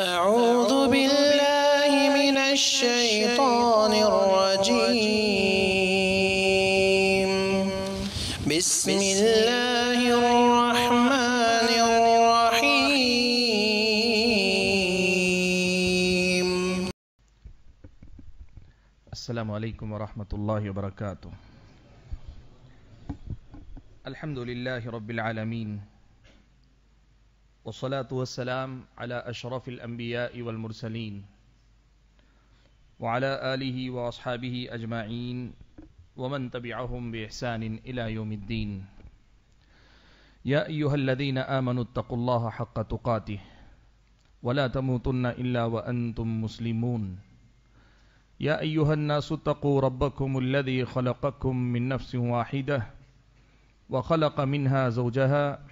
أعوذ بالله من الشيطان الرجيم بسم الله الرحمن الرحيم السلام عليكم ورحمة الله وبركاته الحمد لله رب العالمين والصلاة والسلام على أشرف الأنبياء والمرسلين وعلى آله وأصحابه أجمعين ومن تبعهم بإحسان إلى يوم الدين يا أيها الذين آمنوا اتقوا الله حق تقاته ولا تموتن إلا وأنتم مسلمون يا أيها الناس اتقوا ربكم الذي خلقكم من نفس واحدة وخلق منها زوجها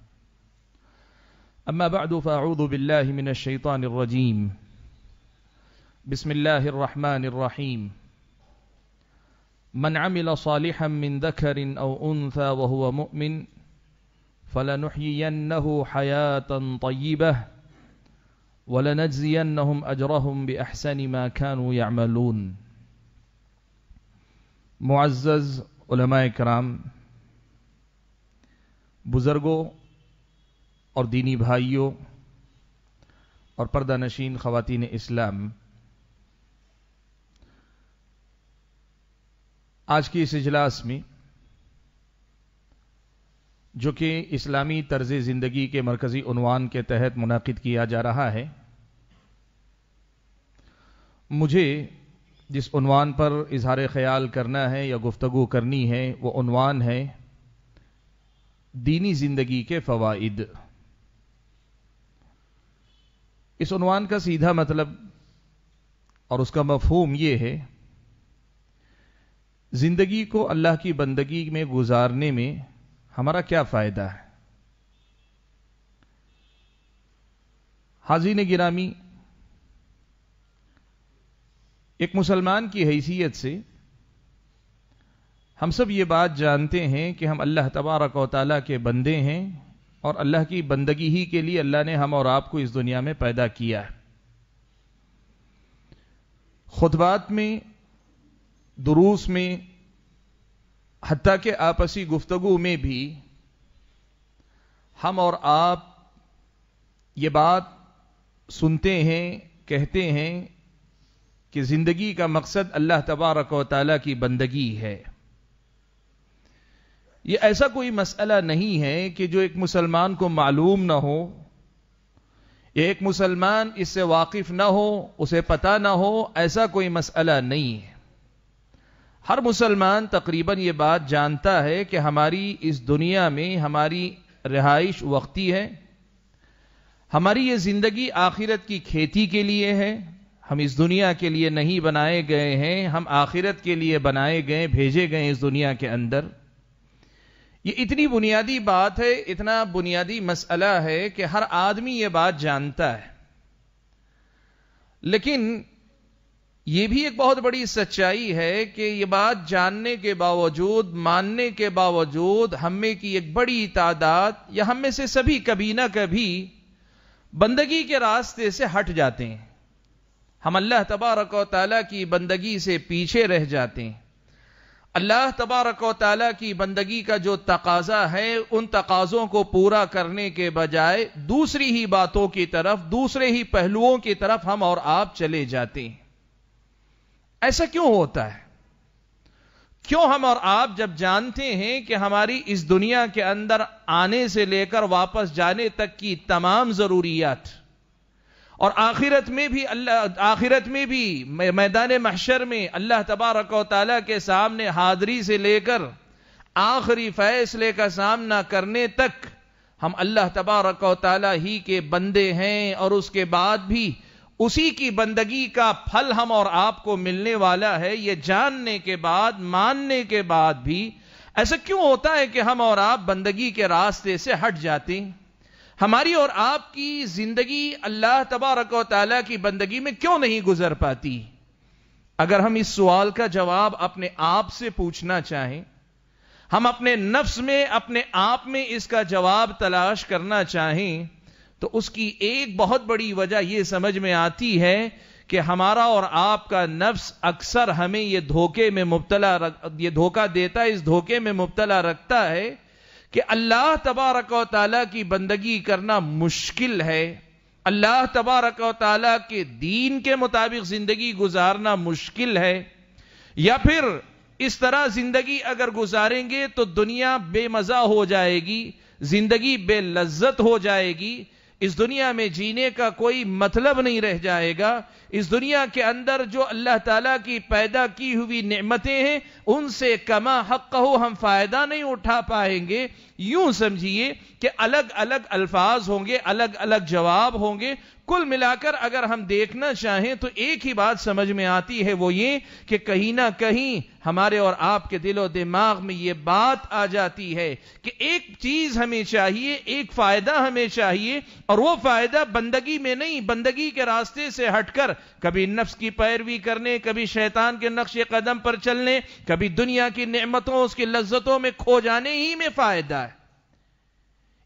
أما بعد فأعوذ بالله من الشيطان الرجيم بسم الله الرحمن الرحيم من عمل صالحا من ذكر أو أنثى وهو مؤمن فلنحيينه حياة طيبة ولنجزينهم أجرهم بأحسن ما كانوا يعملون معزز علماء کرام بزرگو और दीनी भाइयों और पर्दा नशीन ख़वान इस्लाम आज के इस इजलास में जो कि इस्लामी तर्ज ज़िंदगी के मरकज़ी उनवान के तहत मुनद किया जा रहा है मुझे जिस उनवान पर इजहार ख्याल करना है या गुफ्तु करनी है वह उनवान है दीनी ज़िंदगी के फ़वाद इस उनवान का सीधा मतलब और उसका मफहूम यह है ज़िंदगी को अल्लाह की बंदगी में गुजारने में हमारा क्या फ़ायदा है हाजी ने गिरामी एक मुसलमान की हैसियत से हम सब ये बात जानते हैं कि हम अल्लाह तबारक वाली के बंदे हैं और अल्लाह की बंदगी ही के लिए अल्लाह ने हम और आपको इस दुनिया में पैदा किया है खुतबात में दुरूस में हती के आपसी गुफ्तगु में भी हम और आप ये बात सुनते हैं कहते हैं कि ज़िंदगी का मकसद अल्लाह तबारक व की बंदगी है ये ऐसा कोई मसला नहीं है कि जो एक मुसलमान को मालूम ना हो या एक मुसलमान इससे वाकिफ ना हो उसे पता ना हो ऐसा कोई मसला नहीं है हर मुसलमान तकरीबन ये बात जानता है कि हमारी इस दुनिया में हमारी रिहाइश वक्ती है हमारी ये ज़िंदगी आखिरत की खेती के लिए है हम इस दुनिया के लिए नहीं बनाए गए हैं हम आखिरत के लिए बनाए गए भेजे गए इस दुनिया के अंदर ये इतनी बुनियादी बात है इतना बुनियादी मसला है कि हर आदमी ये बात जानता है लेकिन यह भी एक बहुत बड़ी सच्चाई है कि यह बात जानने के बावजूद मानने के बावजूद हमें की एक बड़ी तादाद या हम में से सभी कभी ना कभी बंदगी के रास्ते से हट जाते हैं हम अल्लाह तबारक की बंदगी से पीछे रह जाते हैं अल्लाह तबारक वाली की बंदगी का जो तकाजा है उन तकाजों को पूरा करने के बजाय दूसरी ही बातों की तरफ दूसरे ही पहलुओं की तरफ हम और आप चले जाते हैं ऐसा क्यों होता है क्यों हम और आप जब जानते हैं कि हमारी इस दुनिया के अंदर आने से लेकर वापस जाने तक की तमाम जरूरियात और आखिरत में भी अल्लाह आखिरत में भी मैदान महशर में अल्लाह तबारक ताली के सामने हादरी से लेकर आखिरी फैसले का सामना करने तक हम अल्लाह तबारक ताली ही के बंदे हैं और उसके बाद भी उसी की बंदगी का फल हम और आपको मिलने वाला है ये जानने के बाद मानने के बाद भी ऐसा क्यों होता है कि हम और आप बंदगी के रास्ते से हट जाते हैं हमारी और आपकी जिंदगी अल्लाह तबारक ताली की बंदगी में क्यों नहीं गुजर पाती अगर हम इस सवाल का जवाब अपने आप से पूछना चाहें हम अपने नफ्स में अपने आप में इसका जवाब तलाश करना चाहें तो उसकी एक बहुत बड़ी वजह यह समझ में आती है कि हमारा और आपका नफ्स अक्सर हमें यह धोखे में मुबतला रख ये धोखा देता है इस धोखे में मुबतला रखता है कि अल्लाह तबारक वाली की बंदगी करना मुश्किल है अल्लाह तबारक वाली के दीन के मुताबिक जिंदगी गुजारना मुश्किल है या फिर इस तरह जिंदगी अगर गुजारेंगे तो दुनिया बेमजा हो जाएगी जिंदगी बेलज्जत हो जाएगी इस दुनिया में जीने का कोई मतलब नहीं रह जाएगा इस दुनिया के अंदर जो अल्लाह ताला की पैदा की हुई नेमतें हैं उनसे कमा हक हो हम फ़ायदा नहीं उठा पाएंगे यूं समझिए कि अलग अलग अल्फाज होंगे अलग अलग जवाब होंगे कुल मिलाकर अगर हम देखना चाहें तो एक ही बात समझ में आती है वो ये कि कहीं ना कहीं हमारे और आपके दिलो दिमाग में ये बात आ जाती है कि एक चीज हमें चाहिए एक फायदा हमें चाहिए और वो फायदा बंदगी में नहीं बंदगी के रास्ते से हटकर कभी नफ्स की पैरवी करने कभी शैतान के नक्श कदम पर चलने कभी दुनिया की नेमतों उसकी लज्जतों में खो जाने ही में फायदा है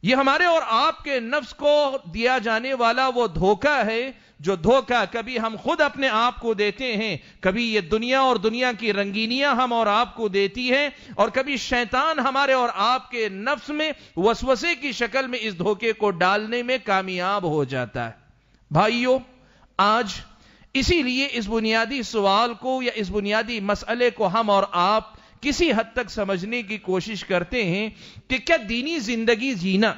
यह हमारे और आपके नफ्स को दिया जाने वाला वो धोखा है जो धोखा कभी हम खुद अपने आप को देते हैं कभी ये दुनिया और दुनिया की रंगीनियां हम और आपको देती है और कभी शैतान हमारे और आपके नफ्स में वसवसे की शक्ल में इस धोखे को डालने में कामयाब हो जाता है भाइयों आज इसीलिए इस बुनियादी सवाल को या इस बुनियादी मसले को हम और आप किसी हद तक समझने की कोशिश करते हैं कि क्या दीनी जिंदगी जीना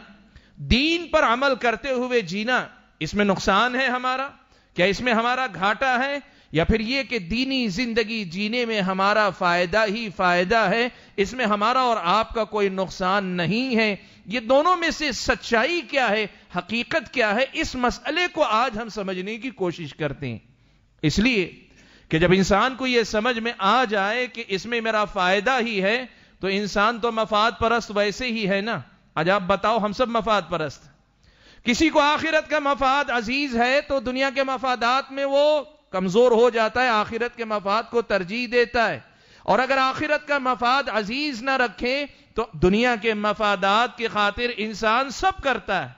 दीन पर अमल करते हुए जीना इसमें नुकसान है हमारा क्या इसमें हमारा घाटा है या फिर यह कि दीनी जिंदगी जीने में हमारा फायदा ही फायदा है इसमें हमारा और आपका कोई नुकसान नहीं है ये दोनों में से सच्चाई क्या है हकीकत क्या है इस मसले को आज हम समझने की कोशिश करते हैं इसलिए कि जब इंसान को यह समझ में आ जाए कि इसमें मेरा फायदा ही है तो इंसान तो मफाद परस्त वैसे ही है ना आज आप बताओ हम सब मफाद परस्त किसी को आखिरत का मफाद अजीज है तो दुनिया के मफादात में वो कमजोर हो जाता है आखिरत के मफाद को तरजीह देता है और अगर आखिरत का मफाद अजीज ना रखे तो दुनिया के मफादात की खातिर इंसान सब करता है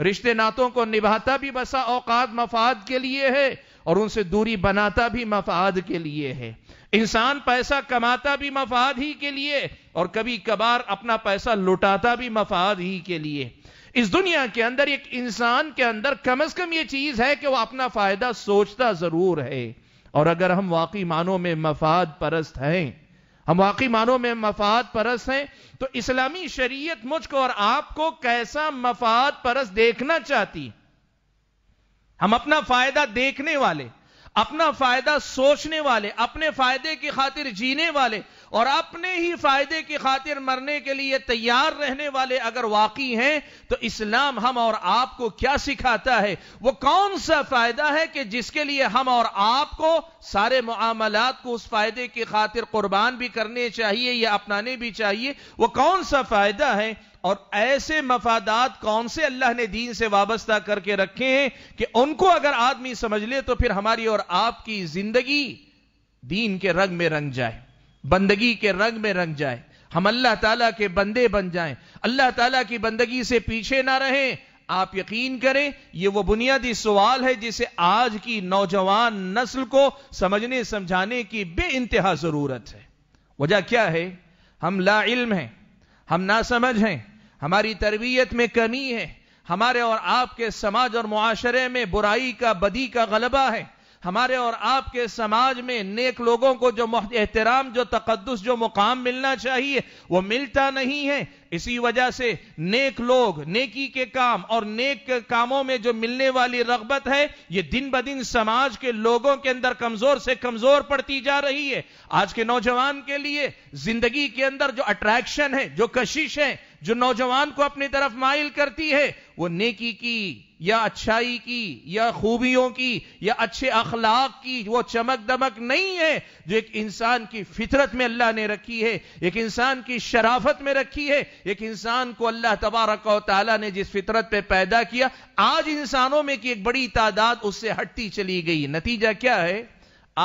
रिश्ते नातों को निभाता भी बसा औकात मफाद के लिए है और उनसे दूरी बनाता भी मफाद के लिए है इंसान पैसा कमाता भी मफाद ही के लिए और कभी कभार अपना पैसा लुटाता भी मफाद ही के लिए इस दुनिया के अंदर एक इंसान के अंदर कम अज कम यह चीज है कि वह अपना फायदा सोचता जरूर है और अगर हम वाकई मानों में मफाद परस्त हैं हम वाकई मानों में मफाद परस्त हैं तो इस्लामी शरीयत मुझको और आपको कैसा मफाद परस्त देखना चाहती हम अपना फायदा देखने वाले अपना फायदा सोचने वाले अपने फायदे की खातिर जीने वाले और अपने ही फायदे की खातिर मरने के लिए तैयार रहने वाले अगर वाकई हैं तो इस्लाम हम और आपको क्या सिखाता है वो कौन सा फायदा है कि जिसके लिए हम और आपको सारे मामलात को उस फायदे की खातिर कुर्बान भी करने चाहिए या अपनाने भी चाहिए वो कौन सा फायदा है और ऐसे मफादात कौन से अल्लाह ने दीन से वाबस्ता करके रखे हैं कि उनको अगर आदमी समझ ले तो फिर हमारी और आपकी जिंदगी दीन के रंग में रंग जाए बंदगी के रंग में रंग जाए हम अल्लाह ताला के बंदे बन जाएं अल्लाह ताला की बंदगी से पीछे ना रहें आप यकीन करें ये वो बुनियादी सवाल है जिसे आज की नौजवान नस्ल को समझने समझाने की बे इंतहा जरूरत है वजह क्या है हम ला इल्म हैं हम ना समझ हैं हमारी तरबियत में कमी है हमारे और आपके समाज और मुआशरे में बुराई का बदी का गलबा है हमारे और आपके समाज में नेक लोगों को जो एहतराम जो तकदस जो मुकाम मिलना चाहिए वो मिलता नहीं है इसी वजह से नेक लोग नेकी के काम और नेक कामों में जो मिलने वाली रगबत है ये दिन ब दिन समाज के लोगों के अंदर कमजोर से कमजोर पड़ती जा रही है आज के नौजवान के लिए जिंदगी के अंदर जो अट्रैक्शन है जो कशिश है जो नौजवान को अपनी तरफ माइल करती है वो नेकी की या अच्छाई की या खूबियों की या अच्छे अखलाक की वो चमक दमक नहीं है जो एक इंसान की फितरत में अल्लाह ने रखी है एक इंसान की शराफत में रखी है एक इंसान को अल्लाह तबारक ने जिस फितरत पे पैदा किया आज इंसानों में की एक बड़ी तादाद उससे हटती चली गई नतीजा क्या है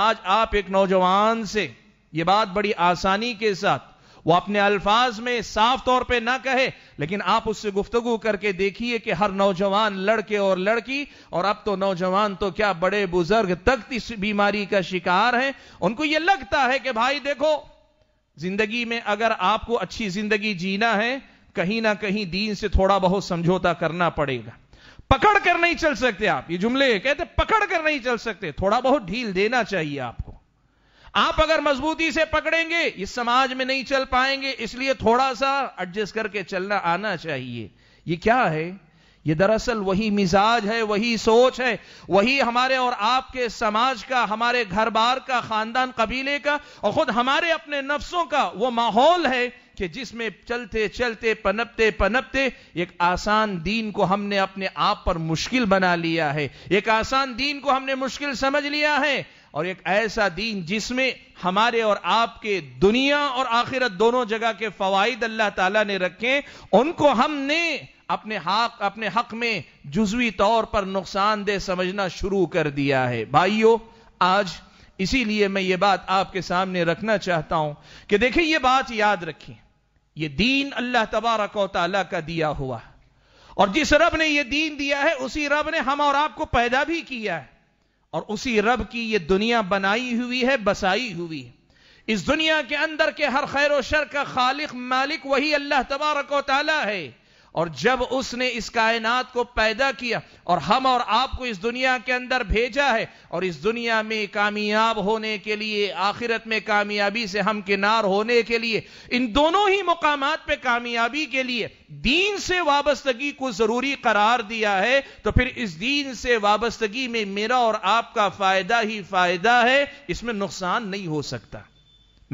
आज आप एक नौजवान से ये बात बड़ी आसानी के साथ वो अपने अल्फाज में साफ तौर पे ना कहे लेकिन आप उससे गुफ्तगु करके देखिए कि हर नौजवान लड़के और लड़की और अब तो नौजवान तो क्या बड़े बुजुर्ग तक इस बीमारी का शिकार है उनको यह लगता है कि भाई देखो जिंदगी में अगर आपको अच्छी जिंदगी जीना है कहीं ना कहीं दीन से थोड़ा बहुत समझौता करना पड़ेगा पकड़ कर नहीं चल सकते आप ये जुमले कहते पकड़ कर नहीं चल सकते थोड़ा बहुत ढील देना चाहिए आपको आप अगर मजबूती से पकड़ेंगे इस समाज में नहीं चल पाएंगे इसलिए थोड़ा सा एडजस्ट करके चलना आना चाहिए ये क्या है ये दरअसल वही मिजाज है वही सोच है वही हमारे और आपके समाज का हमारे घर बार का खानदान कबीले का और खुद हमारे अपने नफ्सों का वो माहौल है कि जिसमें चलते चलते पनपते पनपते एक आसान दीन को हमने अपने आप पर मुश्किल बना लिया है एक आसान दीन को हमने मुश्किल समझ लिया है और एक ऐसा दीन जिसमें हमारे और आपके दुनिया और आखिरत दोनों जगह के फवाइद अल्लाह ताला ने रखे उनको हमने अपने हक अपने हक में जुजवी तौर पर नुकसानदेह समझना शुरू कर दिया है भाइयों आज इसीलिए मैं ये बात आपके सामने रखना चाहता हूं कि देखिए ये बात याद रखें ये दीन अल्लाह तबारक ताला का दिया हुआ और जिस रब ने यह दीन दिया है उसी रब ने हम और आपको पैदा भी किया है और उसी रब की यह दुनिया बनाई हुई है बसाई हुई है इस दुनिया के अंदर के हर खैर शर का खालिक मालिक वही अल्लाह तबारक वाली है और जब उसने इस कायनात को पैदा किया और हम और आपको इस दुनिया के अंदर भेजा है और इस दुनिया में कामयाब होने के लिए आखिरत में कामयाबी से हम किनार होने के लिए इन दोनों ही मुकाम पे कामयाबी के लिए दीन से वाबस्तगी को जरूरी करार दिया है तो फिर इस दीन से वाबस्तगी में मेरा और आपका फायदा ही फायदा है इसमें नुकसान नहीं हो सकता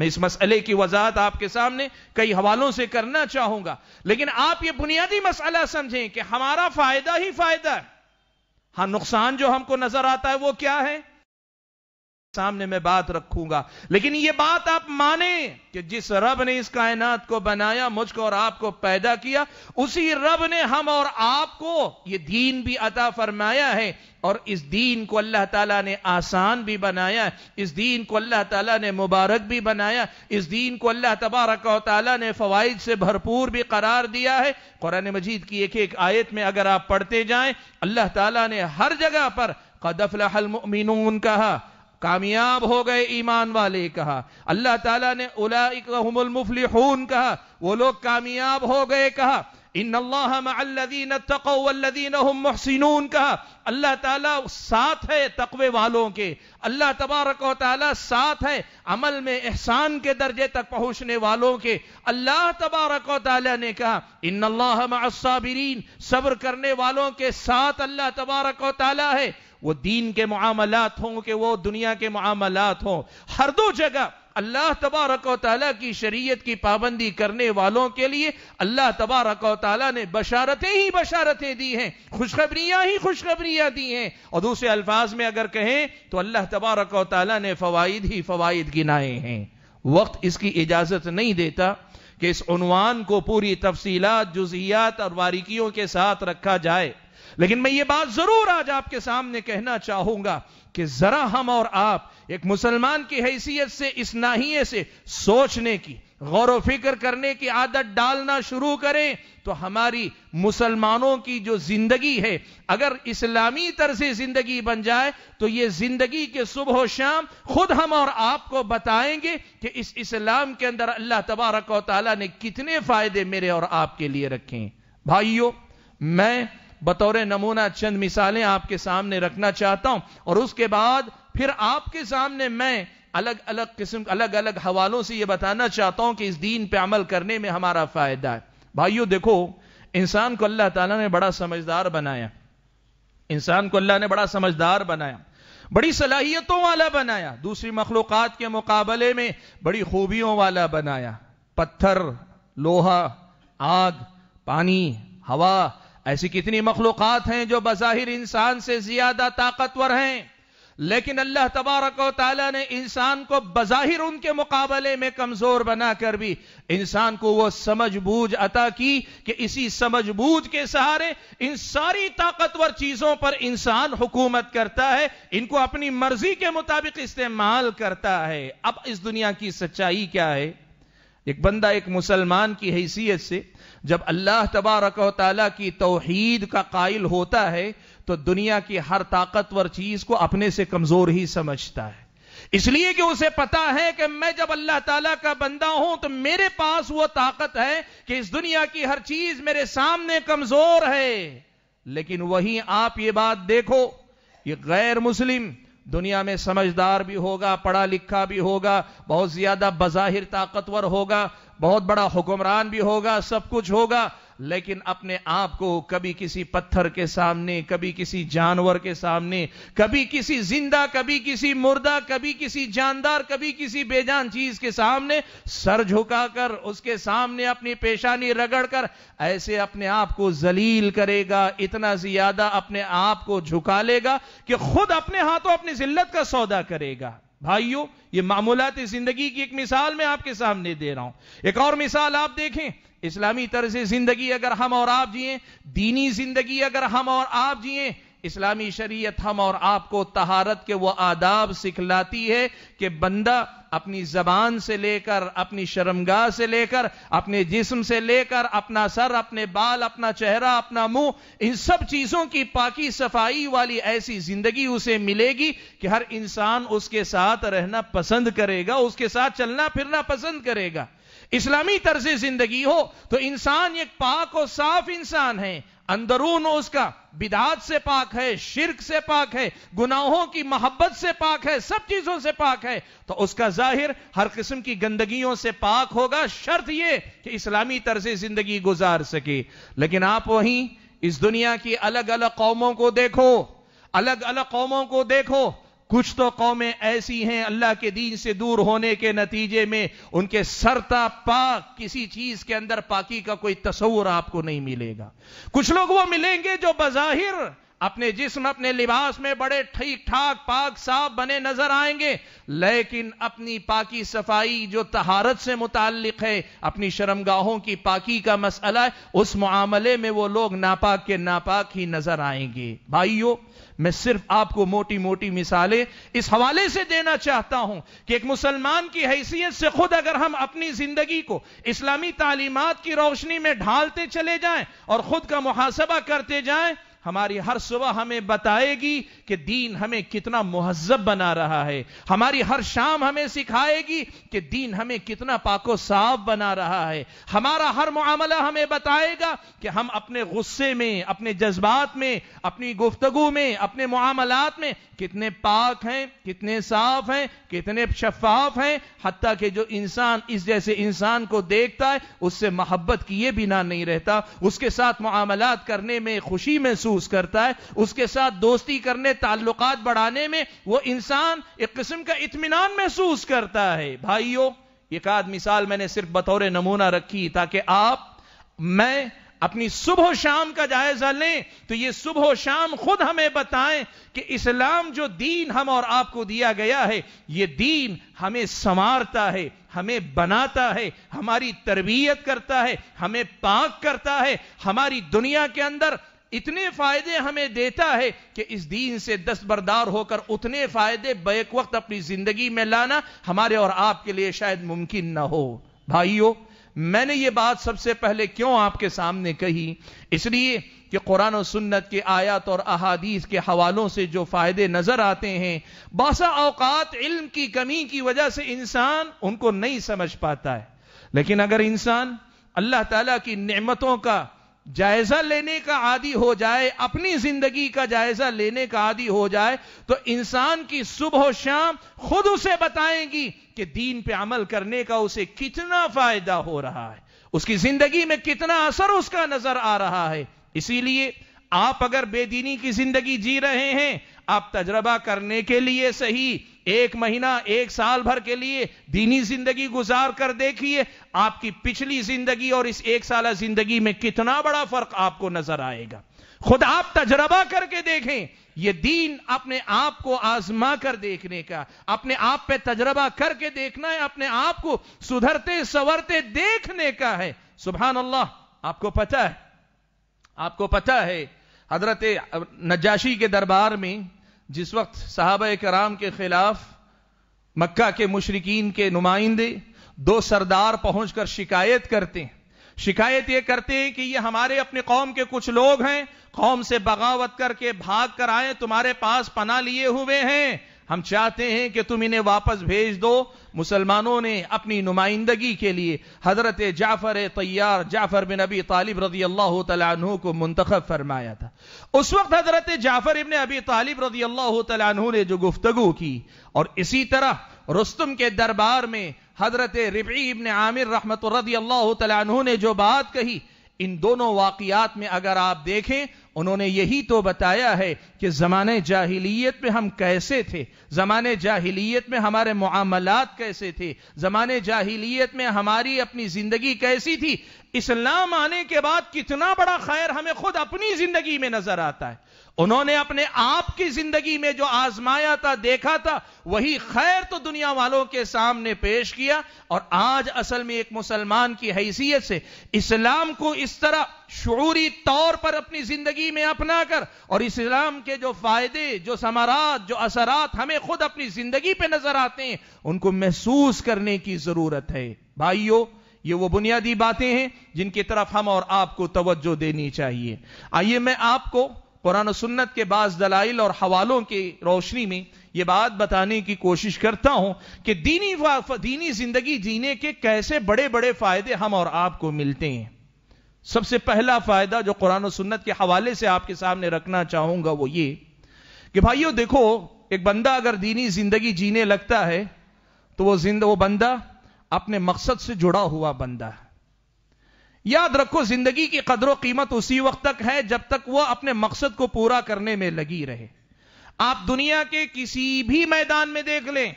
मैं इस मसले की वजाहत आपके सामने कई हवालों से करना चाहूंगा लेकिन आप यह बुनियादी मसला समझें कि हमारा फायदा ही फायदा है हाँ नुकसान जो हमको नजर आता है वो क्या है सामने मैं बात रखूंगा लेकिन यह बात आप माने कि जिस रब ने इस कायनात को बनाया मुझको और आपको पैदा किया उसी रब ने हम और आपको यह दीन भी अता फरमाया है और इस दीन को अल्लाह ताला ने आसान भी बनाया इस दीन को अल्लाह ताला ने मुबारक भी बनाया इस दीन को अल्लाह तबारक ताला ने फवाइद से भरपूर भी करार दिया है कुरान मजीद की एक एक आयत में अगर आप पढ़ते जाएं अल्लाह ताला ने हर जगह पर कदफलामिन कहा कामयाब हो गए ईमान वाले कहा अल्लाह ताला ने उलाइकुमुल कहा वो लोग कामयाब हो गए कहा इन अल्लाहदीन तकौल्लिन महसिनून कहा अल्लाह ताला साथ है तकवे वालों के अल्लाह तबारक ताला साथ है अमल में एहसान के दर्जे तक पहुंचने वालों के अल्लाह तबारक ताला ने कहा इन अल्लाह साबिरीन सब्र करने वालों के साथ अल्लाह तबारक ताला है वो दीन के मामलात हों के वो दुनिया के मामलात हों हर दो जगह अल्लाह तबारक की शरीयत की पाबंदी करने वालों के लिए अल्लाह तबारक ने बशारतें ही बशारतें दी हैं खुशखबरियां ही खुशखबरियां दी हैं और दूसरे अल्फाज में अगर कहें तो अल्लाह तबारक ने फ़वाद ही फ़वाद गिनाए हैं वक्त इसकी इजाज़त नहीं देता कि इस उनवान को पूरी तफसीत जुजियात और बारीकियों के साथ रखा जाए लेकिन मैं ये बात जरूर आज आपके सामने कहना चाहूंगा कि जरा हम और आप एक मुसलमान की हैसियत से इस नाहिए से सोचने की गौर व फिक्र करने की आदत डालना शुरू करें तो हमारी मुसलमानों की जो जिंदगी है अगर इस्लामी से जिंदगी बन जाए तो ये जिंदगी के सुबह शाम खुद हम और आपको बताएंगे कि इस इस्लाम के अंदर अल्लाह तबारक ताला ने कितने फायदे मेरे और आपके लिए रखे हैं भाइयों मैं बतौर नमूना चंद मिसालें आपके सामने रखना चाहता हूं और उसके बाद फिर आपके सामने मैं अलग अलग किस्म अलग अलग हवालों से यह बताना चाहता हूं कि इस दीन पर अमल करने में हमारा फायदा है भाइयों देखो इंसान को अल्लाह ताला ने बड़ा समझदार बनाया इंसान को अल्लाह ने बड़ा समझदार बनाया बड़ी सलाहियतों वाला बनाया दूसरी मखलूकत के मुकाबले में बड़ी खूबियों वाला बनाया पत्थर लोहा आग पानी हवा ऐसी कितनी मखलूक़ात हैं जो बज़ाहिर इंसान से ज़्यादा ताकतवर हैं लेकिन अल्लाह तबारक ताली ने इंसान को बज़ाहिर उनके मुकाबले में कमज़ोर बनाकर भी इंसान को वो समझ बूझ अता की कि इसी समझ बूझ के सहारे इन सारी ताकतवर चीज़ों पर इंसान हुकूमत करता है इनको अपनी मर्जी के मुताबिक इस्तेमाल करता है अब इस दुनिया की सच्चाई क्या है एक बंदा एक मुसलमान की हैसियत से जब अल्लाह तबारक की तोहीद का कायल होता है तो दुनिया की हर ताकतवर चीज को अपने से कमजोर ही समझता है इसलिए कि उसे पता है कि मैं जब अल्लाह ताला का बंदा हूं तो मेरे पास वो ताकत है कि इस दुनिया की हर चीज मेरे सामने कमजोर है लेकिन वही आप ये बात देखो ये गैर मुस्लिम दुनिया में समझदार भी होगा पढ़ा लिखा भी होगा बहुत ज्यादा बज़ाहिर ताकतवर होगा बहुत बड़ा हुक्मरान भी होगा सब कुछ होगा लेकिन अपने आप को कभी किसी पत्थर के सामने कभी किसी जानवर के सामने कभी किसी जिंदा कभी किसी मुर्दा कभी किसी जानदार कभी किसी बेजान चीज के सामने सर झुकाकर उसके सामने अपनी पेशानी रगड़कर ऐसे अपने आप को जलील करेगा इतना ज्यादा अपने आप को झुका लेगा कि खुद अपने हाथों अपनी जिल्लत का सौदा करेगा भाइयों ये मामूलात जिंदगी की एक मिसाल मैं आपके सामने दे रहा हूं एक और मिसाल आप देखें इस्लामी तर्ज जिंदगी अगर हम और आप जिए दीनी जिंदगी अगर हम और आप जिए इस्लामी शरीयत हम और आपको तहारत के वो आदाब सिखलाती है कि बंदा अपनी जबान से लेकर अपनी शर्मगाह से लेकर अपने जिस्म से लेकर अपना सर अपने बाल अपना चेहरा अपना मुंह इन सब चीजों की पाकी सफाई वाली ऐसी जिंदगी उसे मिलेगी कि हर इंसान उसके साथ रहना पसंद करेगा उसके साथ चलना फिरना पसंद करेगा इस्लामी तर्ज जिंदगी हो तो इंसान एक पाक और साफ इंसान है अंदरून उसका बिदात से पाक है शिरक से पाक है गुनाहों की मोहब्बत से पाक है सब चीजों से पाक है तो उसका जाहिर हर किस्म की गंदगियों से पाक होगा शर्त यह कि इस्लामी तर्ज जिंदगी गुजार सके लेकिन आप वहीं इस दुनिया की अलग अलग कौमों को देखो अलग अलग कौमों को देखो कुछ तो कौमें ऐसी हैं अल्लाह के दीन से दूर होने के नतीजे में उनके सरता पाक किसी चीज के अंदर पाकी का कोई तस्वूर आपको नहीं मिलेगा कुछ लोग वो मिलेंगे जो बजाहिर अपने जिस्म अपने लिबास में बड़े ठीक ठाक पाक साफ बने नजर आएंगे लेकिन अपनी पाकी सफाई जो तहारत से मुतक है अपनी शर्मगाहों की पाकी का मसला है उस मामले में वो लोग नापाक के नापाक ही नजर आएंगे भाइयों मैं सिर्फ आपको मोटी मोटी मिसालें इस हवाले से देना चाहता हूं कि एक मुसलमान की हैसियत से खुद अगर हम अपनी जिंदगी को इस्लामी तालीमत की रोशनी में ढालते चले जाएं और खुद का मुहासबा करते जाएं हमारी हर सुबह हमें बताएगी कि दीन हमें कितना महजब बना रहा है हमारी हर शाम हमें सिखाएगी कि दीन हमें कितना पाको साफ बना रहा है हमारा हर मामला हमें बताएगा कि हम अपने गुस्से में अपने जज्बात में अपनी गुफ्तगु में अपने मामलात में कितने पाक हैं कितने साफ हैं कितने शफाफ हैं हती कि जो इंसान इस जैसे इंसान को देखता है उससे मोहब्बत किए बिना नहीं रहता उसके साथ मामलात करने में खुशी महसूस करता है उसके साथ दोस्ती करने ताल्लुक बढ़ाने में वो इंसान एक किस्म का इतमान महसूस करता है भाइयों एक आध मिसाल मैंने सिर्फ बतौर नमूना रखी ताकि आप मैं अपनी सुबह शाम का जायजा लें तो ये सुबह शाम खुद हमें बताएं कि इस्लाम जो दीन हम और आपको दिया गया है ये दीन हमें संवारता है हमें बनाता है हमारी तरबियत करता है हमें पाक करता है हमारी दुनिया के अंदर इतने फायदे हमें देता है कि इस दीन से दस्तबरदार होकर उतने फायदे बेक वक्त अपनी जिंदगी में लाना हमारे और आपके लिए शायद मुमकिन ना हो भाइयों मैंने ये बात सबसे पहले क्यों आपके सामने कही इसलिए कि कुरान और सुन्नत के आयत और अहादीस के हवालों से जो फ़ायदे नज़र आते हैं बासा औकात इल्म की कमी की वजह से इंसान उनको नहीं समझ पाता है लेकिन अगर इंसान अल्लाह ताला की नेमतों का जायजा लेने का आदि हो जाए अपनी जिंदगी का जायजा लेने का आदि हो जाए तो इंसान की सुबह शाम खुद उसे बताएगी कि दीन पे अमल करने का उसे कितना फायदा हो रहा है उसकी जिंदगी में कितना असर उसका नजर आ रहा है इसीलिए आप अगर बेदीनी की जिंदगी जी रहे हैं आप तजर्बा करने के लिए सही एक महीना एक साल भर के लिए दीनी जिंदगी गुजार कर देखिए आपकी पिछली जिंदगी और इस एक साल जिंदगी में कितना बड़ा फर्क आपको नजर आएगा खुद आप तजर्बा करके देखें ये दीन अपने आप को आजमा कर देखने का अपने आप पे तजर्बा करके देखना है अपने आप को सुधरते सवरते देखने का है सुबह अल्लाह आपको पता है आपको पता है हजरत नजाशी के दरबार में जिस वक्त साहब कराम के खिलाफ मक्का के मुशरकिन के नुमाइंदे दो सरदार पहुंचकर शिकायत करते हैं शिकायत ये करते हैं कि ये हमारे अपने कौम के कुछ लोग हैं कौम से बगावत करके भाग कर आए तुम्हारे पास पना लिए हुए हैं हम चाहते हैं कि तुम इन्हें वापस भेज दो मुसलमानों ने अपनी नुमाइंदगी के लिए हजरत जाफर तैयार जाफर बिन अबी तालिब रजी अल्लाह तु को मुंतखब फरमाया था उस वक्त हजरत जाफर इबन अबी तालिब रजी अल्लाह तु ने जो गुफ्तगु की और इसी तरह रुस्तम के दरबार में हजरत रिबी इबन आमिर रहमत रजी अल्लाह तु ने जो बात कही इन दोनों वाकियात में अगर आप देखें उन्होंने यही तो बताया है कि ज़माने जाहिलियत में हम कैसे थे ज़माने जाहिलियत में हमारे मामलात कैसे थे ज़माने जाहिलियत में हमारी अपनी ज़िंदगी कैसी थी इस्लाम आने के बाद कितना बड़ा खैर हमें खुद अपनी ज़िंदगी में नज़र आता है उन्होंने अपने आप की जिंदगी में जो आजमाया था देखा था वही खैर तो दुनिया वालों के सामने पेश किया और आज असल में एक मुसलमान की हैसियत से इस्लाम को इस तरह शुरूरी तौर पर अपनी जिंदगी में अपना कर और इस्लाम के जो फायदे जो समारात जो असरात हमें खुद अपनी जिंदगी पे नजर आते हैं उनको महसूस करने की जरूरत है भाइयों ये वो बुनियादी बातें हैं जिनकी तरफ हम और आपको तवज्जो देनी चाहिए आइए मैं आपको कुरान सुन्नत के बाद दलाइल और हवालों की रोशनी में यह बात बताने की कोशिश करता हूं कि दीनी दीनी जिंदगी जीने के कैसे बड़े बड़े फायदे हम और आपको मिलते हैं सबसे पहला फायदा जो कुरान सुन्नत के हवाले से आपके सामने रखना चाहूंगा वो ये कि भाइयों देखो एक बंदा अगर दीनी जिंदगी जीने लगता है तो वो जिंद वो बंदा अपने मकसद से जुड़ा हुआ बंदा है याद रखो जिंदगी की कदर कीमत उसी वक्त तक है जब तक वह अपने मकसद को पूरा करने में लगी रहे आप दुनिया के किसी भी मैदान में देख लें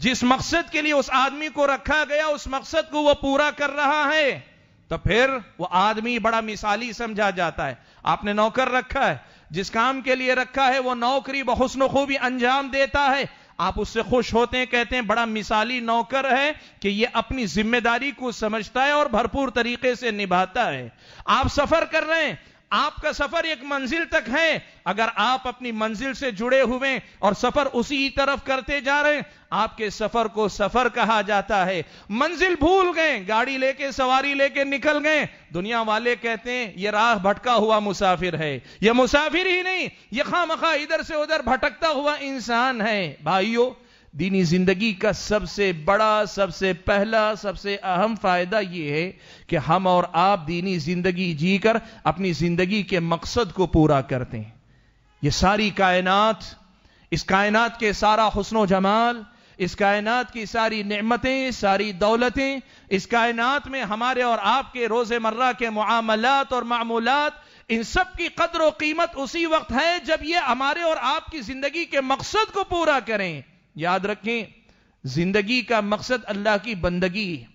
जिस मकसद के लिए उस आदमी को रखा गया उस मकसद को वह पूरा कर रहा है तो फिर वह आदमी बड़ा मिसाली समझा जाता है आपने नौकर रखा है जिस काम के लिए रखा है वह नौकरी बहुसन खूबी अंजाम देता है आप उससे खुश होते हैं कहते हैं बड़ा मिसाली नौकर है कि यह अपनी जिम्मेदारी को समझता है और भरपूर तरीके से निभाता है आप सफर कर रहे हैं आपका सफर एक मंजिल तक है अगर आप अपनी मंजिल से जुड़े हुए और सफर उसी तरफ करते जा रहे हैं आपके सफर को सफर कहा जाता है मंजिल भूल गए गाड़ी लेके सवारी लेके निकल गए दुनिया वाले कहते हैं ये राह भटका हुआ मुसाफिर है ये मुसाफिर ही नहीं ये खामखा इधर से उधर भटकता हुआ इंसान है भाइयों दीनी जिंदगी का सबसे बड़ा सबसे पहला सबसे अहम फायदा यह है कि हम और आप दीनी जिंदगी जीकर अपनी जिंदगी के मकसद को पूरा करते हैं ये सारी कायनात इस कायनात के सारा हसन जमाल इस कायनात की सारी नेमतें सारी दौलतें इस कायनात में हमारे और आपके रोज़मर्रा के मामलात और मामूलत इन सब की कदर कीमत उसी वक्त है जब ये हमारे और आपकी जिंदगी के मकसद को पूरा करें याद रखें जिंदगी का मकसद अल्लाह की बंदगी है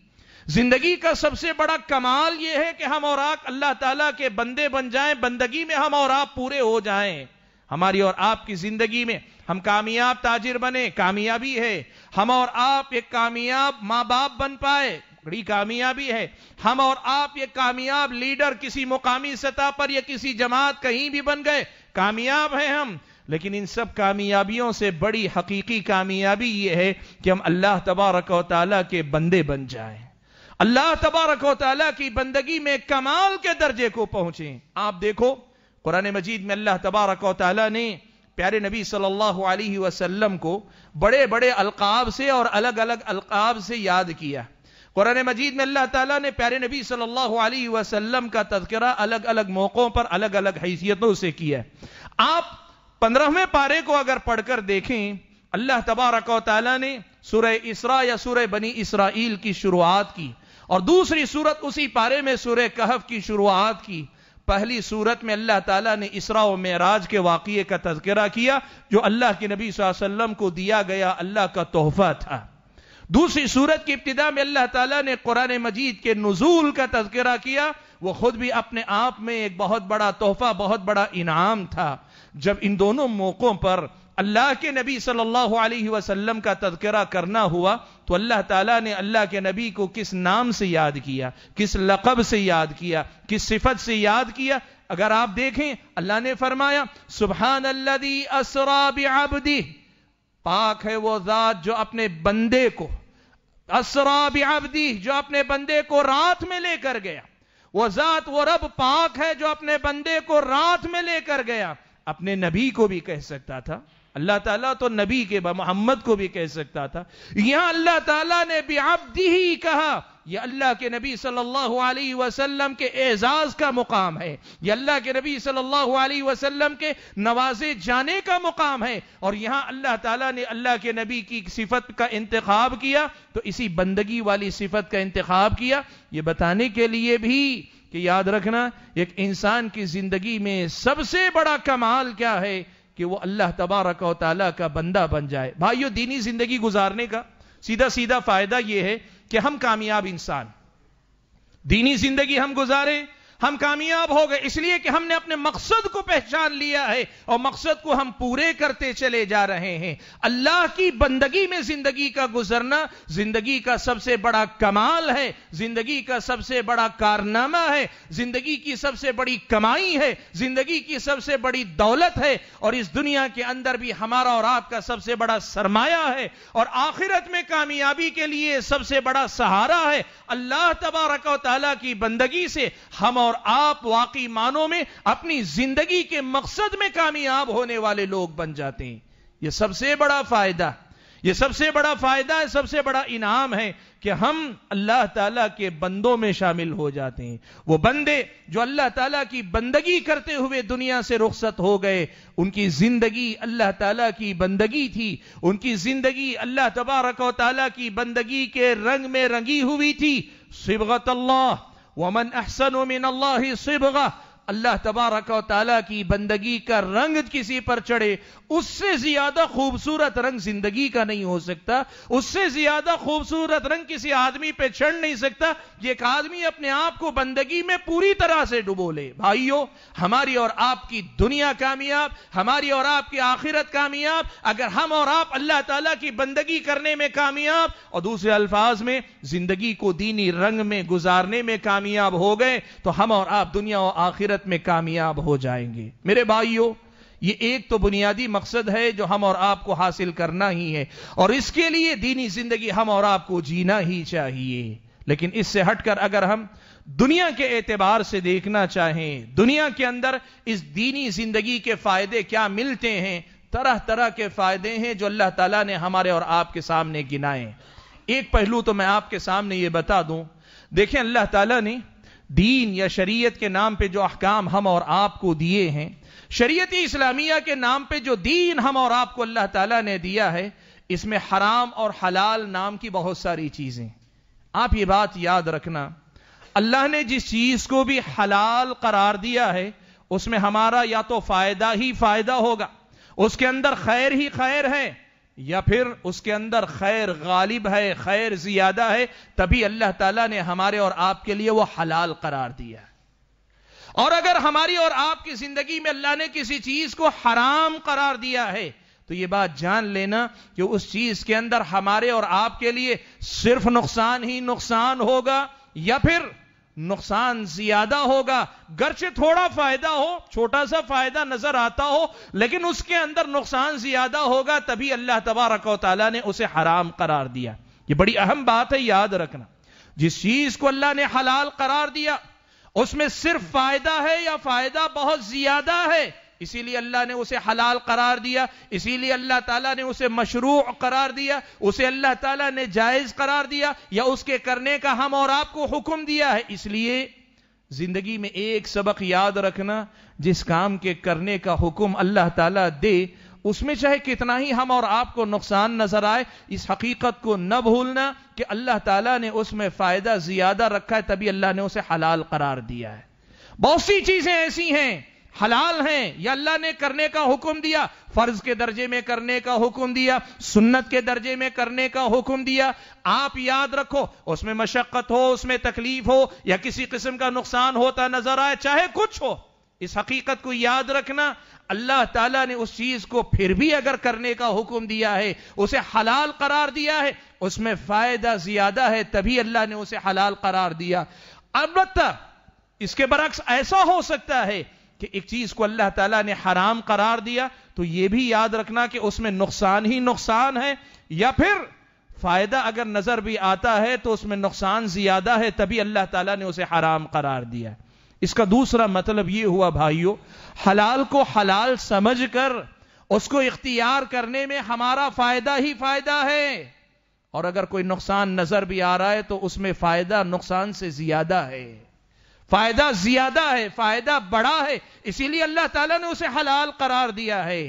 जिंदगी का सबसे बड़ा कमाल यह है कि हम और आप अल्लाह ताला के बंदे बन जाएं बंदगी में हम और आप पूरे हो जाएं हमारी और आपकी जिंदगी में हम कामयाब ताजिर बने कामयाबी है हम और आप एक कामयाब माँ बाप बन पाए बड़ी कामयाबी है हम और आप ये कामयाब लीडर किसी मुकामी सतह पर या किसी जमात कहीं भी बन गए कामयाब हैं हम लेकिन इन सब कामयाबियों से बड़ी हकीकी कामयाबी ये है कि हम अल्लाह तबारक वाली के बंदे बन जाएं अल्लाह तबारक की बंदगी में कमाल के दर्जे को पहुंचे आप देखो कुरान मजीद में अल्लाह तबारक ने प्यारे नबी सल्लल्लाहु अलैहि वसल्लम को बड़े बड़े अलकाब से और अलग अलग अलकाब से याद किया कुरान मजीद में अल्लाह ताला ने प्यारे नबी सल्लल्लाहु अलैहि वसल्लम का तस्करा अलग अलग मौक़ों पर अलग अलग हैसियतों से किया आप पंद्रहवें पारे को अगर पढ़कर देखें अल्लाह तबारक ने सुरह इसरा या सुरह बनी इसराइल की शुरुआत की और दूसरी सूरत उसी पारे में सूर्य कहफ की शुरुआत की पहली सूरत में अल्लाह ताला ने इसरा मेराज के वाकये का तस्करा किया जो अल्लाह के नबी वसल्लम को दिया गया अल्लाह का तोहफा था दूसरी सूरत की इब्तदा में अल्लाह ताला ने कुरान मजीद के नजूल का तस्करा किया वो खुद भी अपने आप में एक बहुत बड़ा तोहफा बहुत बड़ा इनाम था जब इन दोनों मौक़ों पर अल्लाह के नबी सल्लल्लाहु अलैहि वसल्लम का तذकरा करना हुआ तो अल्लाह ताला ने अल्लाह के नबी को किस नाम से याद किया किस लकब से याद किया किस सिफत से याद किया अगर आप देखें अल्लाह ने फरमाया सुबहान अल्लादी असरा पाक है वो जात जो अपने बंदे को असरा बिआबदी जो अपने बंदे को रात में लेकर गया वो जात वो रब पाक है जो अपने बंदे को रात में लेकर गया अपने नबी को भी कह सकता था अल्लाह ताला तो नबी के मोहम्मद को भी कह सकता था यहां अल्लाह ताला ने भी आप ही कहा यह अल्लाह के नबी सल्लल्लाहु अलैहि वसल्लम के एजाज का मुकाम है यह अल्लाह के नबी सल्लल्लाहु अलैहि वसल्लम के नवाजे जाने का मुकाम है और यहां अल्लाह ताला ने अल्लाह के नबी की सिफत का इंतखब किया तो इसी बंदगी वाली सिफत का इंतखब किया ये बताने के लिए भी कि याद रखना एक इंसान की जिंदगी में सबसे बड़ा कमाल क्या है कि वो अल्लाह तबारक ताली का बंदा बन जाए भाइयों दीनी जिंदगी गुजारने का सीधा सीधा फायदा यह है कि हम कामयाब इंसान दीनी जिंदगी हम गुजारें हम कामयाब हो गए इसलिए कि हमने अपने मकसद को पहचान लिया है और मकसद को हम पूरे करते चले जा रहे हैं अल्लाह की बंदगी में जिंदगी का गुजरना जिंदगी का सबसे बड़ा कमाल है जिंदगी का सबसे बड़ा कारनामा है जिंदगी की सबसे बड़ी कमाई है जिंदगी की सबसे बड़ी दौलत है और इस दुनिया के अंदर भी हमारा और आपका सबसे बड़ा सरमाया है और आखिरत में कामयाबी के लिए सबसे बड़ा सहारा है अल्लाह तबारक की बंदगी से हम और आप वाकई मानों में अपनी जिंदगी के मकसद में कामयाब होने वाले लोग बन जाते हैं यह सबसे बड़ा फायदा यह सबसे बड़ा फायदा है सबसे बड़ा इनाम है कि हम अल्लाह ताला के बंदों में शामिल हो जाते हैं वो बंदे जो अल्लाह ताला की बंदगी करते हुए दुनिया से रुखसत हो गए उनकी जिंदगी अल्लाह ताला की बंदगी थी उनकी जिंदगी अल्लाह तबारक ताला की बंदगी के रंग में रंगी हुई थी सिबगत अल्लाह ومن أحسن من الله صبغة अल्लाह तबारक ताली की बंदगी का रंग किसी पर चढ़े उससे ज्यादा खूबसूरत रंग जिंदगी का नहीं हो सकता उससे ज्यादा खूबसूरत रंग किसी आदमी पे चढ़ नहीं सकता एक आदमी अपने आप को बंदगी में पूरी तरह से डुबो ले भाइयों हमारी और आपकी दुनिया कामयाब हमारी और आपकी आखिरत कामयाब अगर हम और आप अल्लाह तला की बंदगी करने में कामयाब और दूसरे अल्फाज में जिंदगी को दीनी रंग में गुजारने में कामयाब हो गए तो हम और आप दुनिया और आखिरत आखिरत में कामयाब हो जाएंगे मेरे भाइयों ये एक तो बुनियादी मकसद है जो हम और आपको हासिल करना ही है और इसके लिए दीनी जिंदगी हम और आपको जीना ही चाहिए लेकिन इससे हटकर अगर हम दुनिया के एतबार से देखना चाहें दुनिया के अंदर इस दीनी जिंदगी के फायदे क्या मिलते हैं तरह तरह के फायदे हैं जो अल्लाह ताला ने हमारे और आपके सामने गिनाए एक पहलू तो मैं आपके सामने ये बता दूं देखें अल्लाह ताला ने दीन या शरीयत के नाम पे जो अहकाम हम और आपको दिए हैं शरीयत इस्लामिया के नाम पे जो दीन हम और आपको अल्लाह ताला ने दिया है इसमें हराम और हलाल नाम की बहुत सारी चीजें आप ये बात याद रखना अल्लाह ने जिस चीज को भी हलाल करार दिया है उसमें हमारा या तो फायदा ही फायदा होगा उसके अंदर खैर ही खैर है या फिर उसके अंदर खैर गालिब है खैर ज्यादा है तभी अल्लाह ताला ने हमारे और आपके लिए वो हलाल करार दिया है और अगर हमारी और आपकी जिंदगी में अल्लाह ने किसी चीज को हराम करार दिया है तो ये बात जान लेना कि उस चीज के अंदर हमारे और आपके लिए सिर्फ नुकसान ही नुकसान होगा या फिर नुकसान ज्यादा होगा गर्चे थोड़ा फायदा हो छोटा सा फायदा नजर आता हो लेकिन उसके अंदर नुकसान ज्यादा होगा तभी अल्लाह तबारक ताला ने उसे हराम करार दिया ये बड़ी अहम बात है याद रखना जिस चीज को अल्लाह ने हलाल करार दिया उसमें सिर्फ फायदा है या फायदा बहुत ज्यादा है इसीलिए अल्लाह ने उसे हलाल करार दिया इसीलिए अल्लाह ताला ने उसे मशरू करार दिया उसे अल्लाह ताला ने जायज़ करार दिया या उसके करने का हम और आपको हुक्म दिया है इसलिए जिंदगी में एक सबक याद रखना जिस काम के करने का हुक्म अल्लाह ताला दे उसमें चाहे कितना ही हम और आपको नुकसान नजर आए इस हकीकत को न भूलना कि अल्लाह ताला ने उसमें फायदा ज्यादा रखा है तभी अल्लाह ने उसे हलाल करार दिया है बहुत सी चीजें ऐसी हैं हलाल हैं या अल्लाह ने करने का हुक्म दिया फर्ज के दर्जे में करने का हुक्म दिया सुन्नत के दर्जे में करने का हुक्म दिया आप याद रखो उसमें मशक्क़त हो उसमें तकलीफ हो या किसी किस्म का नुकसान होता नजर आए चाहे कुछ हो इस हकीकत को याद रखना अल्लाह ताला ने उस चीज को फिर भी अगर करने का हुक्म दिया है उसे हलाल करार दिया है उसमें फायदा ज्यादा है तभी अल्लाह ने उसे हलाल करार दिया अलबत्ता इसके बरक्स ऐसा हो सकता है कि एक चीज को अल्लाह ताला ने हराम करार दिया तो यह भी याद रखना कि उसमें नुकसान ही नुकसान है या फिर फायदा अगर नजर भी आता है तो उसमें नुकसान ज्यादा है तभी अल्लाह ताला ने उसे हराम करार दिया इसका दूसरा मतलब यह हुआ भाइयों हलाल को हलाल समझकर उसको इख्तियार करने में हमारा फायदा ही फायदा है और अगर कोई नुकसान नजर भी आ रहा है तो उसमें फायदा नुकसान से ज्यादा है फायदा ज्यादा है फायदा बड़ा है इसीलिए अल्लाह ताला ने उसे हलाल करार दिया है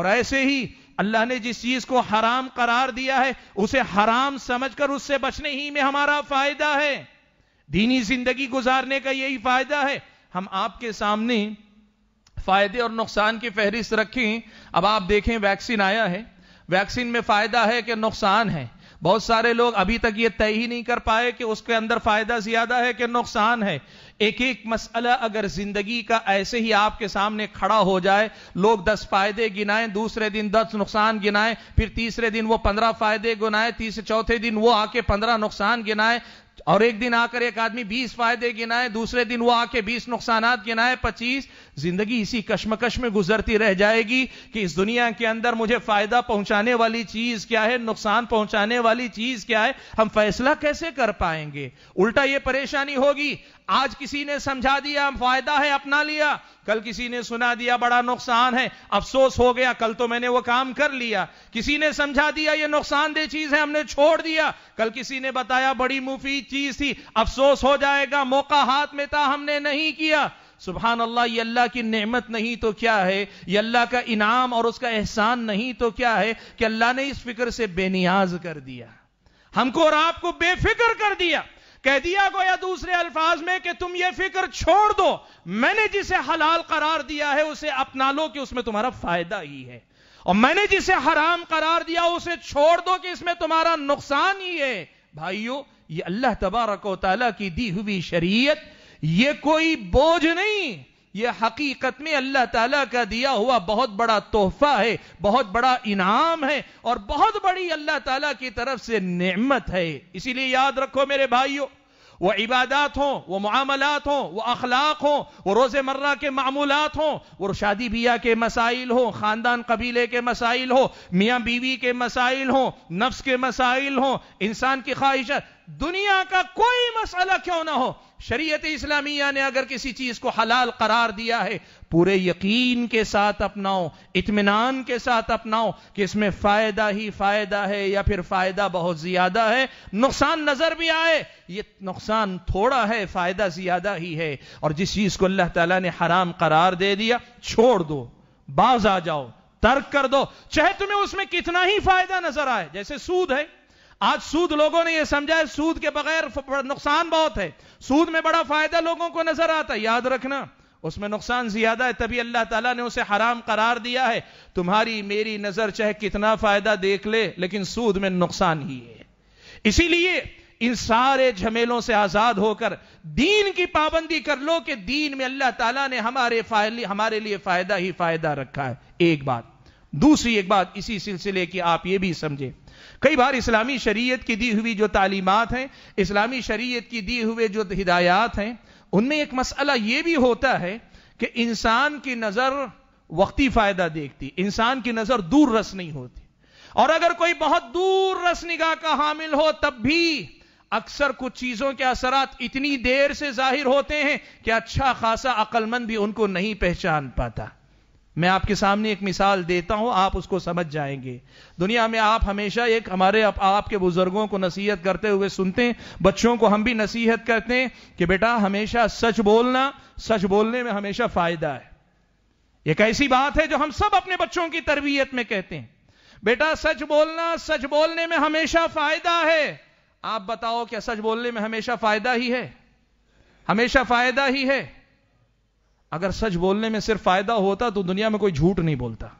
और ऐसे ही अल्लाह ने जिस चीज को हराम करार दिया है उसे हराम समझकर उससे बचने ही में हमारा फायदा है दीनी जिंदगी गुजारने का यही फायदा है हम आपके सामने फायदे और नुकसान की फहरिस्त रखें अब आप देखें वैक्सीन आया है वैक्सीन में फायदा है कि नुकसान है बहुत सारे लोग अभी तक ये तय ही नहीं कर पाए कि उसके अंदर फायदा ज्यादा है कि नुकसान है एक एक मसला अगर जिंदगी का ऐसे ही आपके सामने खड़ा हो जाए लोग दस फायदे गिनाएं दूसरे दिन दस नुकसान गिनाएं फिर तीसरे दिन वो पंद्रह फायदे गिनाए तीसरे चौथे दिन वो आके पंद्रह नुकसान गिनाए और एक दिन आकर एक आदमी बीस फायदे गिनाए दूसरे दिन वो आके बीस नुकसान गिनाए पच्चीस जिंदगी इसी कश्मकश में गुजरती रह जाएगी कि इस दुनिया के अंदर मुझे फायदा पहुंचाने वाली चीज क्या है नुकसान पहुंचाने वाली चीज क्या है हम फैसला कैसे कर पाएंगे उल्टा यह परेशानी होगी आज किसी ने समझा दिया फायदा है अपना लिया कल किसी ने सुना दिया बड़ा नुकसान है अफसोस हो गया कल तो मैंने वो काम कर लिया किसी ने समझा दिया ये नुकसानदेह चीज है हमने छोड़ दिया कल किसी ने बताया बड़ी मुफीद चीज थी अफसोस हो जाएगा मौका हाथ में था हमने नहीं किया सुबहान अल्लाह ये अल्लाह की नेमत नहीं तो क्या है ये अल्लाह का इनाम और उसका एहसान नहीं तो क्या है कि अल्लाह ने इस फिक्र से बेनियाज कर दिया हमको और आपको बेफिक्र कर दिया कह दिया या दूसरे अल्फाज में कि तुम ये फिक्र छोड़ दो मैंने जिसे हलाल करार दिया है उसे अपना लो कि उसमें तुम्हारा फायदा ही है और मैंने जिसे हराम करार दिया उसे छोड़ दो कि इसमें तुम्हारा नुकसान ही है भाइयों ये अल्लाह तबारक वाली की दी हुई शरीयत ये कोई बोझ नहीं ये हकीकत में अल्लाह ताला का दिया हुआ बहुत बड़ा तोहफा है बहुत बड़ा इनाम है और बहुत बड़ी अल्लाह ताला की तरफ से नेमत है इसीलिए याद रखो मेरे भाइयों वह इबादत हों वह मामलात हों वह अखलाक हों वो रोज़मर्रा के मामूलत हों वो शादी बिया के मसाइल हों ख़ानदान कबीले के मसाइल हों मियाँ बीवी के मसाइल हों नफ्स के मसाइल हों इंसान की ख्वाहिश दुनिया का कोई मसला क्यों ना हो शरीयत इस्लामिया ने अगर किसी चीज को हलाल करार दिया है पूरे यकीन के साथ अपनाओ इतमान के साथ अपनाओ कि इसमें फायदा ही फायदा है या फिर फायदा बहुत ज्यादा है नुकसान नजर भी आए ये नुकसान थोड़ा है फायदा ज्यादा ही है और जिस चीज को अल्लाह ताला ने हराम करार दे दिया छोड़ दो बाज आ जाओ तर्क कर दो चाहे तुम्हें उसमें कितना ही फायदा नजर आए जैसे सूद है आज सूद लोगों ने यह समझा है सूद के बगैर नुकसान बहुत है सूद में बड़ा फायदा लोगों को नजर आता है याद रखना उसमें नुकसान ज्यादा है तभी अल्लाह ताला ने उसे हराम करार दिया है तुम्हारी मेरी नजर चाहे कितना फायदा देख ले लेकिन सूद में नुकसान ही है इसीलिए इन सारे झमेलों से आजाद होकर दीन की पाबंदी कर लो कि दीन में अल्लाह ताला ने हमारे हमारे लिए फायदा ही फायदा रखा है एक बात दूसरी एक बात इसी सिलसिले की आप ये भी समझें कई बार इस्लामी शरीयत की दी हुई जो तालीमात हैं इस्लामी शरीयत की दी हुए जो हिदायत हैं उनमें एक मसला यह भी होता है कि इंसान की नजर वक्ती फायदा देखती इंसान की नजर दूर रस नहीं होती और अगर कोई बहुत दूर रस निगाह का हामिल हो तब भी अक्सर कुछ चीजों के असर इतनी देर से जाहिर होते हैं कि अच्छा खासा अकलमंद भी उनको नहीं पहचान पाता मैं आपके सामने एक मिसाल देता हूं आप उसको समझ जाएंगे दुनिया में आप हमेशा एक हमारे आप, आपके बुजुर्गों को नसीहत करते हुए सुनते हैं बच्चों को हम भी नसीहत करते हैं कि बेटा हमेशा सच बोलना सच बोलने में हमेशा फायदा है एक ऐसी बात है जो हम सब अपने बच्चों की तरबियत में कहते हैं बेटा सच बोलना सच बोलने में हमेशा फायदा है आप बताओ क्या सच बोलने में हमेशा फायदा ही है हमेशा फायदा ही है अगर सच बोलने में सिर्फ फायदा होता तो दुनिया में कोई झूठ नहीं बोलता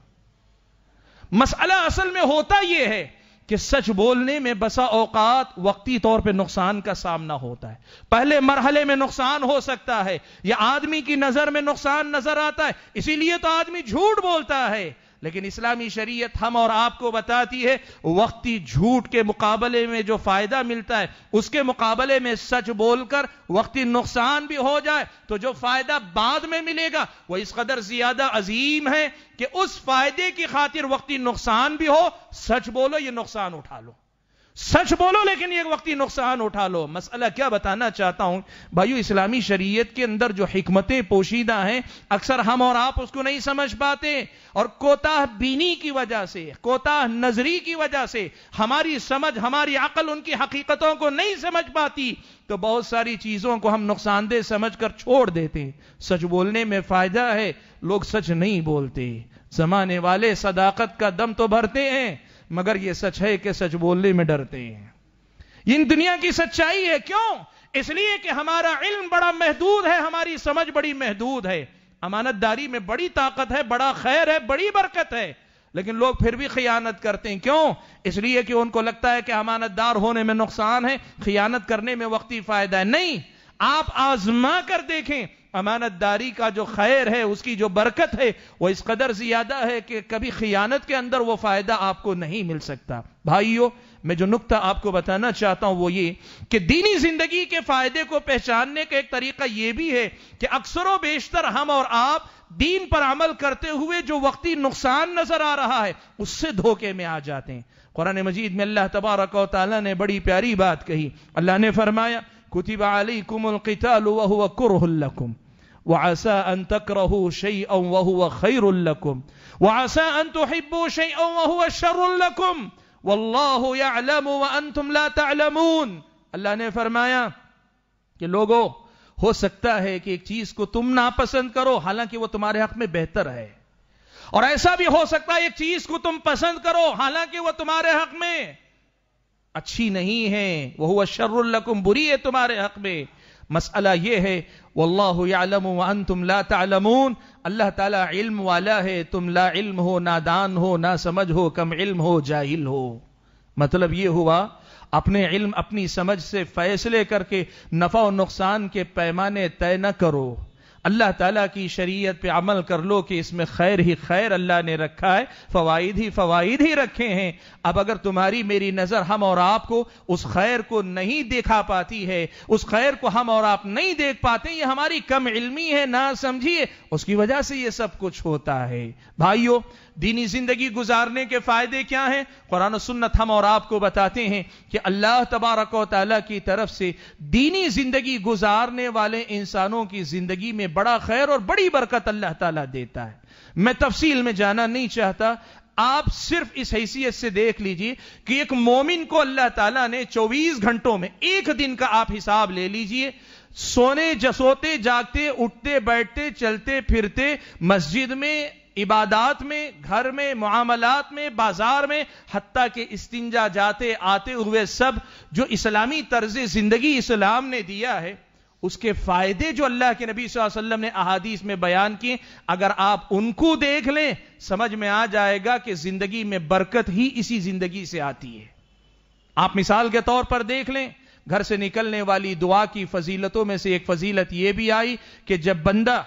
मसला असल में होता यह है कि सच बोलने में बसा औकात वक्ती तौर पे नुकसान का सामना होता है पहले मरहले में नुकसान हो सकता है या आदमी की नजर में नुकसान नजर आता है इसीलिए तो आदमी झूठ बोलता है लेकिन इस्लामी शरीयत हम और आपको बताती है वक्ती झूठ के मुकाबले में जो फायदा मिलता है उसके मुकाबले में सच बोलकर वक्ती नुकसान भी हो जाए तो जो फायदा बाद में मिलेगा वह इस कदर ज्यादा अजीम है कि उस फायदे की खातिर वक्ती नुकसान भी हो सच बोलो ये नुकसान उठा लो सच बोलो लेकिन एक वक्त नुकसान उठा लो मसला क्या बताना चाहता हूं भाइयों इस्लामी शरीयत के अंदर जो हमतें पोशीदा हैं अक्सर हम और आप उसको नहीं समझ पाते और कोताह बीनी की वजह से कोताह नजरी की वजह से हमारी समझ हमारी अकल उनकी हकीकतों को नहीं समझ पाती तो बहुत सारी चीजों को हम नुकसानदेह समझ कर छोड़ देते सच बोलने में फायदा है लोग सच नहीं बोलते जमाने वाले सदाकत का दम तो भरते हैं मगर यह सच है कि सच बोलने में डरते हैं इन दुनिया की सच्चाई है क्यों इसलिए कि हमारा इल्म बड़ा महदूद है हमारी समझ बड़ी महदूद है अमानतदारी में बड़ी ताकत है बड़ा खैर है बड़ी बरकत है लेकिन लोग फिर भी खियानत करते हैं क्यों इसलिए कि उनको लगता है कि अमानतदार होने में नुकसान है खियानत करने में वक्ती फायदा है नहीं आप आजमा कर देखें अमानतदारी का जो खैर है उसकी जो बरकत है वो इस कदर ज्यादा है कि कभी खियानत के अंदर वो फायदा आपको नहीं मिल सकता भाइयों मैं जो नुकता आपको बताना चाहता हूं वो ये कि दीनी जिंदगी के फायदे को पहचानने का एक तरीका यह भी है कि अक्सर बेशतर हम और आप दीन पर अमल करते हुए जो वक्ती नुकसान नजर आ रहा है उससे धोखे में आ जाते हैं कुरान मजीद में अल्लाह तबारक ताली ने बड़ी प्यारी बात कही अल्लाह ने फरमाया कुतिबा अली कुमल किताल वह कुरहुल्लकुम वसा अन तक रहो शई वह खैरकुम वसा अन तो हिब्बो शई वह शरुल्लकुम वल्लामून अल्लाह ने फरमाया कि लोगो हो सकता है कि एक चीज को तुम नापसंद करो हालांकि वो तुम्हारे हक में बेहतर है और ऐसा भी हो सकता है एक चीज को तुम पसंद करो हालांकि वो तुम्हारे हक में अच्छी नहीं है वह हुआ शर्रकुम बुरी है तुम्हारे हक में मसला ये है वल्लाम वन तुम ला तमून अल्लाह ताला इल्म वाला है तुम ला इल्म हो ना दान हो ना समझ हो कम इल्म हो जाहिल हो मतलब ये हुआ अपने इल्म अपनी समझ से फैसले करके नफा और नुकसान के पैमाने तय न करो अल्लाह ताला की शरीयत पे अमल कर लो कि इसमें खैर ही खैर अल्लाह ने रखा है फवाइद ही फवाइद ही रखे हैं अब अगर तुम्हारी मेरी नज़र हम और आपको उस खैर को नहीं देखा पाती है उस खैर को हम और आप नहीं देख पाते ये हमारी कम इलमी है ना समझिए उसकी वजह से ये सब कुछ होता है भाइयों दीनी जिंदगी गुजारने के फायदे क्या हैं कुरान सुन्नत हम और आपको बताते हैं कि अल्लाह तबारक की तरफ से दीनी जिंदगी गुजारने वाले इंसानों की जिंदगी में बड़ा खैर और बड़ी बरकत अल्लाह ताला देता है मैं तफसील में जाना नहीं चाहता आप सिर्फ इस हैसियत से देख लीजिए कि एक मोमिन को अल्लाह ताला ने चौबीस घंटों में एक दिन का आप हिसाब ले लीजिए सोने जसोते जागते उठते बैठते चलते फिरते मस्जिद में इबादात में घर में मामलात में बाजार में हती के इस्तिंजा जाते आते हुए सब जो इस्लामी तर्ज जिंदगी इस्लाम ने दिया है उसके फायदे जो अल्लाह के नबी वसल्लम ने अहादीस में बयान किए अगर आप उनको देख लें समझ में आ जाएगा कि जिंदगी में बरकत ही इसी जिंदगी से आती है आप मिसाल के तौर पर देख लें घर से निकलने वाली दुआ की फजीलतों में से एक फजीलत यह भी आई कि जब बंदा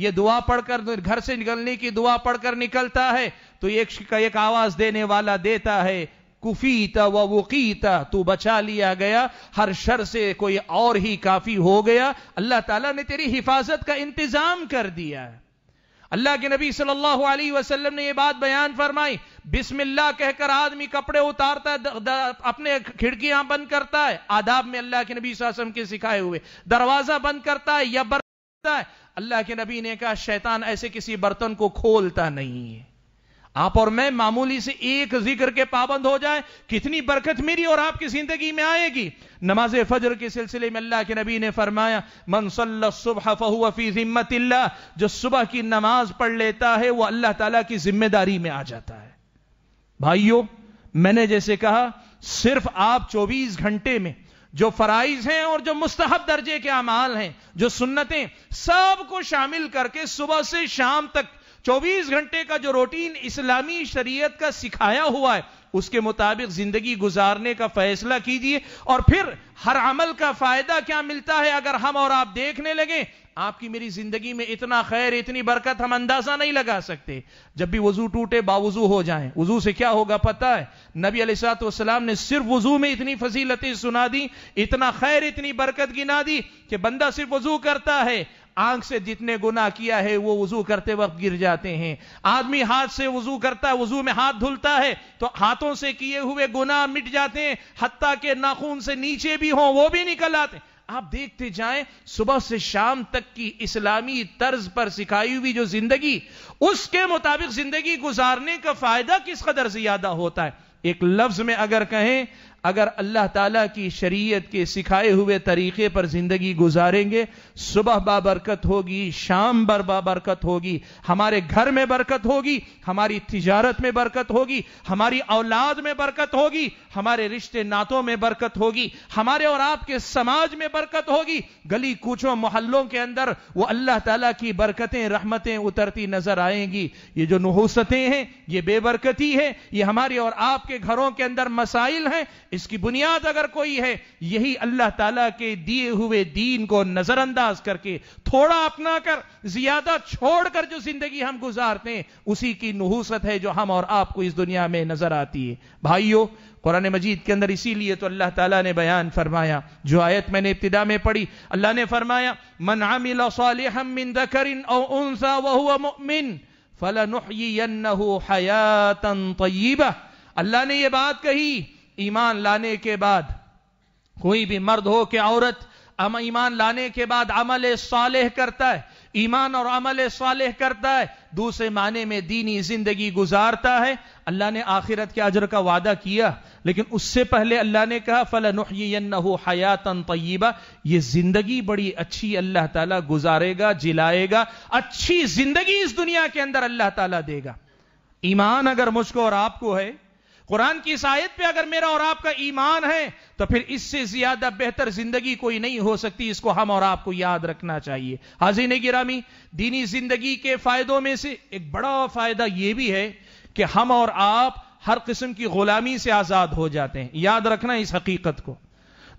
ये दुआ पढ़कर घर से निकलने की दुआ पढ़कर निकलता है तो एक का एक आवाज देने वाला देता है कुफीता व वकीता तू बचा लिया गया हर शर से कोई और ही काफी हो गया अल्लाह ताला ने तेरी हिफाजत का इंतजाम कर दिया है अल्लाह के नबी सल्लल्लाहु अलैहि वसल्लम ने यह बात बयान फरमाई बिस्मिल्लाह कहकर आदमी कपड़े उतारता है द, द, अपने खिड़कियां बंद करता है आदाब में अल्लाह के नबी वसल्लम के सिखाए हुए दरवाजा बंद करता है या सकता है अल्लाह के नबी ने कहा शैतान ऐसे किसी बर्तन को खोलता नहीं है आप और मैं मामूली से एक जिक्र के पाबंद हो जाए कितनी बरकत मेरी और आपकी जिंदगी में आएगी नमाज फजर के सिलसिले में अल्लाह के नबी ने फरमाया मनसल सुबह फहुफी जो सुबह की नमाज पढ़ लेता है वह अल्लाह तला की जिम्मेदारी में आ जाता है भाइयों मैंने जैसे कहा सिर्फ आप 24 घंटे में जो फ़राइज़ हैं और जो मुस्तहब दर्जे के अमाल हैं जो सुन्नतें सबको शामिल करके सुबह से शाम तक 24 घंटे का जो रूटीन इस्लामी शरीयत का सिखाया हुआ है उसके मुताबिक जिंदगी गुजारने का फैसला कीजिए और फिर हर अमल का फायदा क्या मिलता है अगर हम और आप देखने लगे आपकी मेरी जिंदगी में इतना खैर इतनी बरकत हम अंदाजा नहीं लगा सकते जब भी वजू टूटे बावजू हो जाए वजू से क्या होगा पता है नबी अलीसातम ने सिर्फ वजू में इतनी फजीलतें सुना दी इतना खैर इतनी बरकत गिना दी कि बंदा सिर्फ वजू करता है आंख से जितने गुना किया है वो वजू करते वक्त गिर जाते हैं आदमी हाथ से वजू करता है वजू में हाथ धुलता है तो हाथों से किए हुए गुना मिट जाते हैं हत्ता के नाखून से नीचे भी हों वो भी निकल आते हैं आप देखते जाएं सुबह से शाम तक की इस्लामी तर्ज पर सिखाई हुई जो जिंदगी उसके मुताबिक जिंदगी गुजारने का फायदा किस कदर से ज्यादा होता है एक लफ्ज में अगर कहें अगर अल्लाह ताला की शरीयत के सिखाए हुए तरीके पर जिंदगी गुजारेंगे सुबह बाबरकत होगी शाम बर बाबरकत होगी हमारे घर में बरकत होगी हमारी तिजारत में बरकत होगी हमारी औलाद में बरकत होगी हमारे रिश्ते नातों में बरकत होगी हमारे और आपके समाज में बरकत होगी गली कूचों मोहल्लों के अंदर वो अल्लाह ताला की बरकतें रहमतें उतरती नजर आएंगी ये जो नहूसतें हैं ये बेबरकती है ये हमारे और आपके घरों के अंदर मसाइल हैं इसकी बुनियाद अगर कोई है यही अल्लाह ताला के दिए हुए दीन को नजरअंदाज करके थोड़ा अपना कर ज्यादा छोड़कर जो जिंदगी हम गुजारते हैं उसी की नहूसत है जो हम और आपको इस दुनिया में नजर आती है भाइयों कुरान मजीद के अंदर इसीलिए तो अल्लाह ताला ने बयान फरमाया जो आयत मैंने इब्तदा में पढ़ी अल्लाह ने फरमाया मन आमिल फलन हयातन तय्यबा अल्लाह ने यह बात कही ईमान लाने के बाद कोई भी मर्द हो के औरत ईमान लाने के बाद अमल सालेह करता है ईमान और अमल सालेह करता है दूसरे माने में दीनी जिंदगी गुजारता है अल्लाह ने आखिरत के अजर का वादा किया लेकिन उससे पहले अल्लाह ने कहा फल हयातन तय्यबा ये जिंदगी बड़ी अच्छी अल्लाह ताला गुजारेगा जिलाएगा अच्छी जिंदगी इस दुनिया के अंदर अल्लाह तला देगा ईमान अगर मुझको और आपको है कुरान की इस आयत पे अगर मेरा और आपका ईमान है तो फिर इससे ज्यादा बेहतर जिंदगी कोई नहीं हो सकती इसको हम और आपको याद रखना चाहिए हाँ ने गिरामी दीनी जिंदगी के फायदों में से एक बड़ा फायदा यह भी है कि हम और आप हर किस्म की गुलामी से आजाद हो जाते हैं याद रखना इस हकीकत को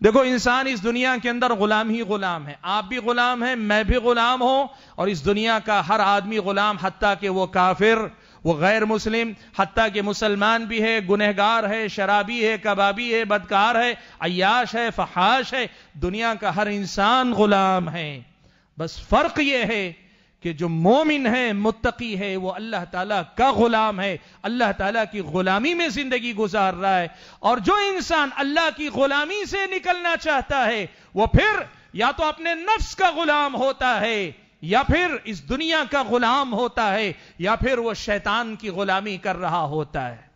देखो इंसान इस दुनिया के अंदर गुलाम ही गुलाम है आप भी गुलाम हैं मैं भी गुलाम हूं और इस दुनिया का हर आदमी गुलाम हती के वो काफिर वो गैर मुस्लिम हती के मुसलमान भी है गुनहगार है शराबी है कबाबी है बदकार है अयाश है फहाश है दुनिया का हर इंसान गुलाम है बस फर्क यह है कि जो मोमिन है मुत्तकी है वो अल्लाह ताला का गुलाम है अल्लाह ताला की गुलामी में जिंदगी गुजार रहा है और जो इंसान अल्लाह की गुलामी से निकलना चाहता है वो फिर या तो अपने नफ्स का गुलाम होता है या फिर इस दुनिया का गुलाम होता है या फिर वो शैतान की गुलामी कर रहा होता है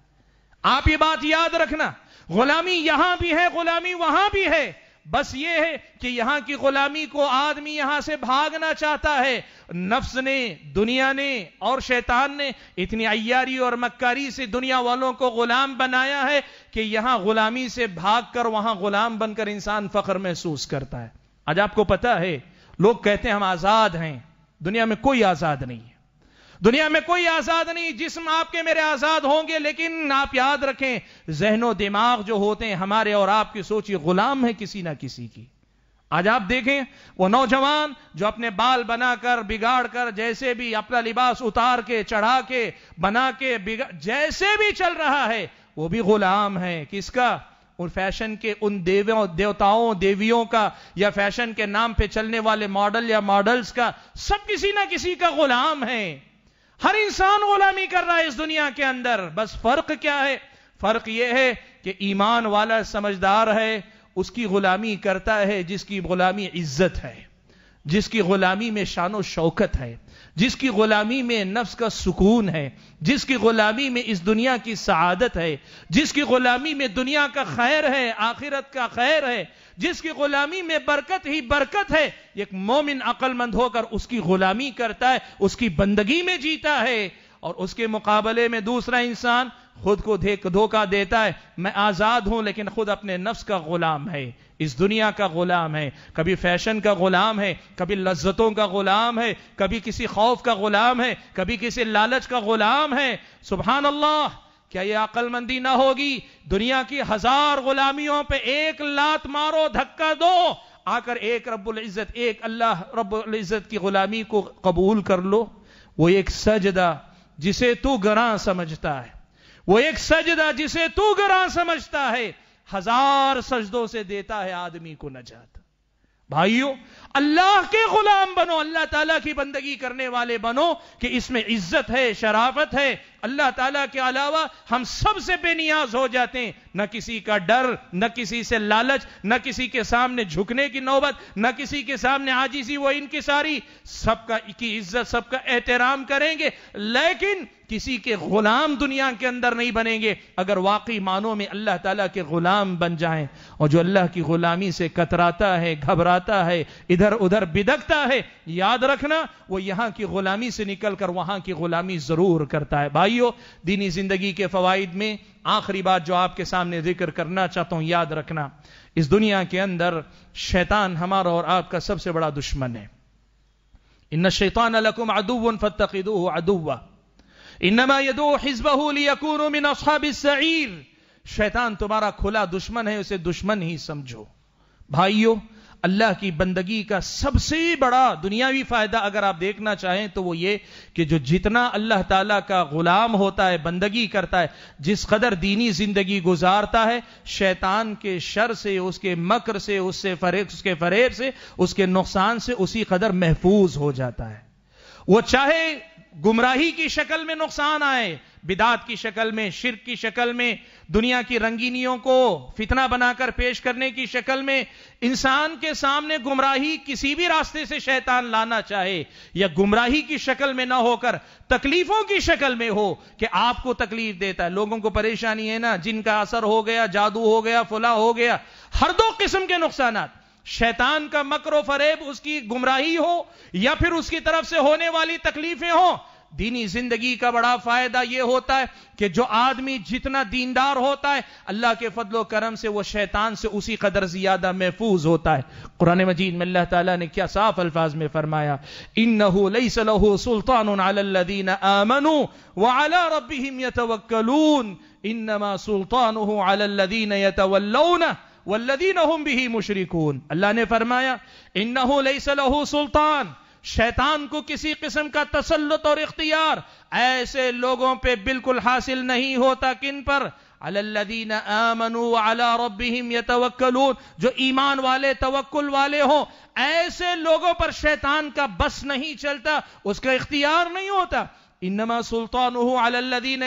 आप ये बात याद रखना गुलामी यहां भी है गुलामी वहां भी है बस ये है कि यहां की गुलामी को आदमी यहां से भागना चाहता है नफ्स ने दुनिया ने और शैतान ने इतनी अयारी और मक्कारी से दुनिया वालों को गुलाम बनाया है कि यहां गुलामी से भागकर वहां गुलाम बनकर इंसान फख्र महसूस करता है आज आपको पता है लोग कहते हैं हम आजाद हैं दुनिया में कोई आजाद नहीं है दुनिया में कोई आजाद नहीं जिसम आपके मेरे आजाद होंगे लेकिन आप याद रखें जहनो दिमाग जो होते हैं हमारे और आपकी सोच ये गुलाम है किसी ना किसी की आज आप देखें वो नौजवान जो अपने बाल बनाकर बिगाड़ कर जैसे भी अपना लिबास उतार के चढ़ा के बना के जैसे भी चल रहा है वो भी गुलाम है किसका उन फैशन के उन देवों देवताओं देवियों का या फैशन के नाम पे चलने वाले मॉडल या मॉडल्स का सब किसी ना किसी का गुलाम है हर इंसान गुलामी कर रहा है इस दुनिया के अंदर बस फर्क क्या है फर्क यह है कि ईमान वाला समझदार है उसकी गुलामी करता है जिसकी गुलामी इज्जत है जिसकी गुलामी में शान शौकत है जिसकी गुलामी में नफ्स का सुकून है जिसकी गुलामी में इस दुनिया की सआदत है जिसकी गुलामी में दुनिया का खैर है आखिरत का खैर है जिसकी गुलामी में बरकत ही बरकत है एक मोमिन अक्लमंद होकर उसकी गुलामी करता है उसकी बंदगी में जीता है और उसके मुकाबले में दूसरा इंसान खुद को धोखा देता है मैं आज़ाद हूं लेकिन खुद अपने नफ्स का गुलाम है इस दुनिया का गुलाम है कभी फैशन का गुलाम है कभी लज्जतों का गुलाम है कभी किसी खौफ का गुलाम है कभी किसी लालच का गुलाम है सुबहान अल्लाह क्या यह अकलमंदी ना होगी दुनिया की हजार गुलामियों पे एक लात मारो धक्का दो आकर एक रब्बुल इज़्ज़त एक अल्लाह रब्बुल इज़्ज़त की गुलामी को कबूल कर लो वो एक सजदा जिसे तू गरा समझता है वो एक सजदा जिसे तू गरा समझता है हजार सजदों से देता है आदमी को नजात भाइयों अल्लाह के गुलाम बनो अल्लाह ताला की बंदगी करने वाले बनो कि इसमें इज्जत है शराफत है अल्लाह ताला के अलावा हम सबसे बेनियाज हो जाते हैं न किसी का डर न किसी से लालच न किसी के सामने झुकने की नौबत न किसी के सामने आजीजी इनकी सारी सबका की इज्जत सबका एहतराम करेंगे लेकिन किसी के गुलाम दुनिया के अंदर नहीं बनेंगे अगर वाकई मानो में अल्लाह ताला के गुलाम बन जाएं और जो अल्लाह की गुलामी से कतराता है घबराता है इधर इधर उधर बिदकता है याद रखना वो यहां की गुलामी से निकलकर वहां की गुलामी जरूर करता है भाइयों दीनी जिंदगी के फवाइद में आखिरी बात जो आपके सामने जिक्र करना चाहता हूं याद रखना इस दुनिया के अंदर शैतान हमारा और आपका सबसे बड़ा दुश्मन है इन शैतान अलकुम अदुन फतु अदुआ शैतान तुम्हारा खुला दुश्मन है उसे दुश्मन ही समझो भाइयों अल्लाह की बंदगी का सबसे बड़ा दुनियावी फायदा अगर आप देखना चाहें तो वो ये कि जो जितना अल्लाह ताला का गुलाम होता है बंदगी करता है जिस कदर दीनी जिंदगी गुजारता है शैतान के शर से उसके मकर से उससे फरेब उसके फरेब से उसके नुकसान से उसी कदर महफूज हो जाता है वो चाहे गुमराही की शक्ल में नुकसान आए बिदात की शक्ल में शिर की शक्ल में दुनिया की रंगीनियों को फितना बनाकर पेश करने की शक्ल में इंसान के सामने गुमराही किसी भी रास्ते से शैतान लाना चाहे या गुमराही की शक्ल में ना होकर तकलीफों की शक्ल में हो कि आपको तकलीफ देता है लोगों को परेशानी है ना जिनका असर हो गया जादू हो गया फुला हो गया हर दो किस्म के नुकसान शैतान का मकर फरेब उसकी गुमराही हो या फिर उसकी तरफ से होने वाली तकलीफें हों दीनी जिंदगी का बड़ा फायदा यह होता है कि जो आदमी जितना दीनदार होता है अल्लाह के फदलो करम से वह शैतान से उसी कदर ज्यादा महफूज होता है कुरान मजीद में अल्लाह ताला ने क्या साफ अल्फाज में फरमाया इन नहू सुल्तान आमनु वाला रबीम यतवक्लून इन नमा सुल्तान अलदीन वल्लदीन हम भी मुशरिकून अल्लाह ने फरमाया इन नहू लहू सुल्तान शैतान को किसी किस्म का तसलत और इख्तियार ऐसे लोगों पर बिल्कुल हासिल नहीं होता किन पर अलल्लदीन आमनु अला रब्बिहिम यतवक्कलून जो ईमान वाले तवक्ल वाले हों ऐसे लोगों पर शैतान का बस नहीं चलता उसका इख्तियार नहीं होता इनमा सुल्तान अलल्लदीन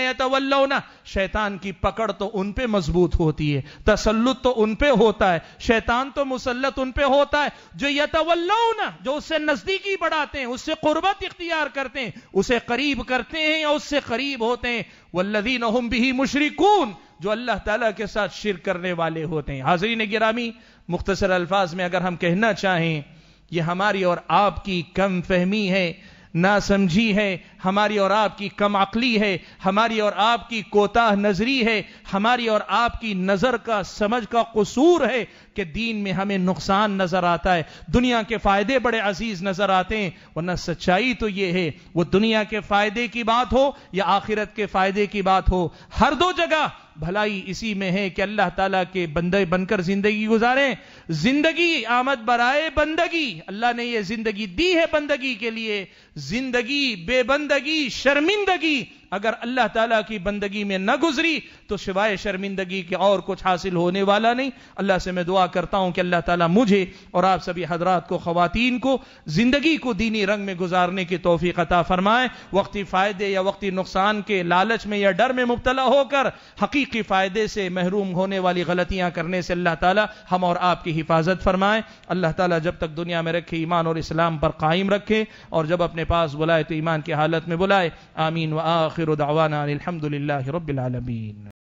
शैतान की पकड़ तो उन पे मजबूत होती है तसल्लुत तो उन पे होता है शैतान तो मुसलत उन पे होता है जो यतवल्लौना जो उससे नजदीकी बढ़ाते हैं उससे कुर्बत इख्तियार करते हैं उसे करीब करते हैं या उससे करीब होते हैं वल्लदीन हम भी मुशरकून जो अल्लाह तला के साथ शिर करने वाले होते हैं हाजरीन गिरामी मुख्तसर अल्फाज में अगर हम कहना चाहें यह हमारी और आपकी कम फहमी है ना समझी है हमारी और आपकी कम अकली है हमारी और आपकी कोताह नजरी है हमारी और आपकी नज़र का समझ का कसूर है कि दीन में हमें नुकसान नज़र आता है दुनिया के फ़ायदे बड़े अजीज़ नज़र आते हैं वरना सच्चाई तो ये है वो दुनिया के फ़ायदे की बात हो या आखिरत के फ़ायदे की बात हो हर दो जगह भलाई इसी में है कि अल्लाह ताला के बंदे बनकर जिंदगी गुजारें जिंदगी आमद बराए बंदगी अल्लाह ने यह जिंदगी दी है बंदगी के लिए जिंदगी बेबंदगी शर्मिंदगी अगर अल्लाह ताला की बंदगी में न गुजरी तो सिवाय शर्मिंदगी के और कुछ हासिल होने वाला नहीं अल्लाह से मैं दुआ करता हूं कि अल्लाह ताला मुझे और आप सभी हजरात को खातन को जिंदगी को दीनी रंग में गुजारने की तोफ़ी कता फरमाए वक्ती फ़ायदे या वक्ती नुकसान के लालच में या डर में मुबतला होकर हकीकी फ़ायदे से महरूम होने वाली गलतियां करने से अल्लाह ताला हम और आपकी हिफाजत फरमाए अल्लाह ताला जब तक दुनिया में रखे ईमान और इस्लाम पर कायम रखे और जब अपने पास बुलाए तो ईमान की हालत में बुलाए आमीन व आखिर दावाना अलहमदिल्ला रबालमीन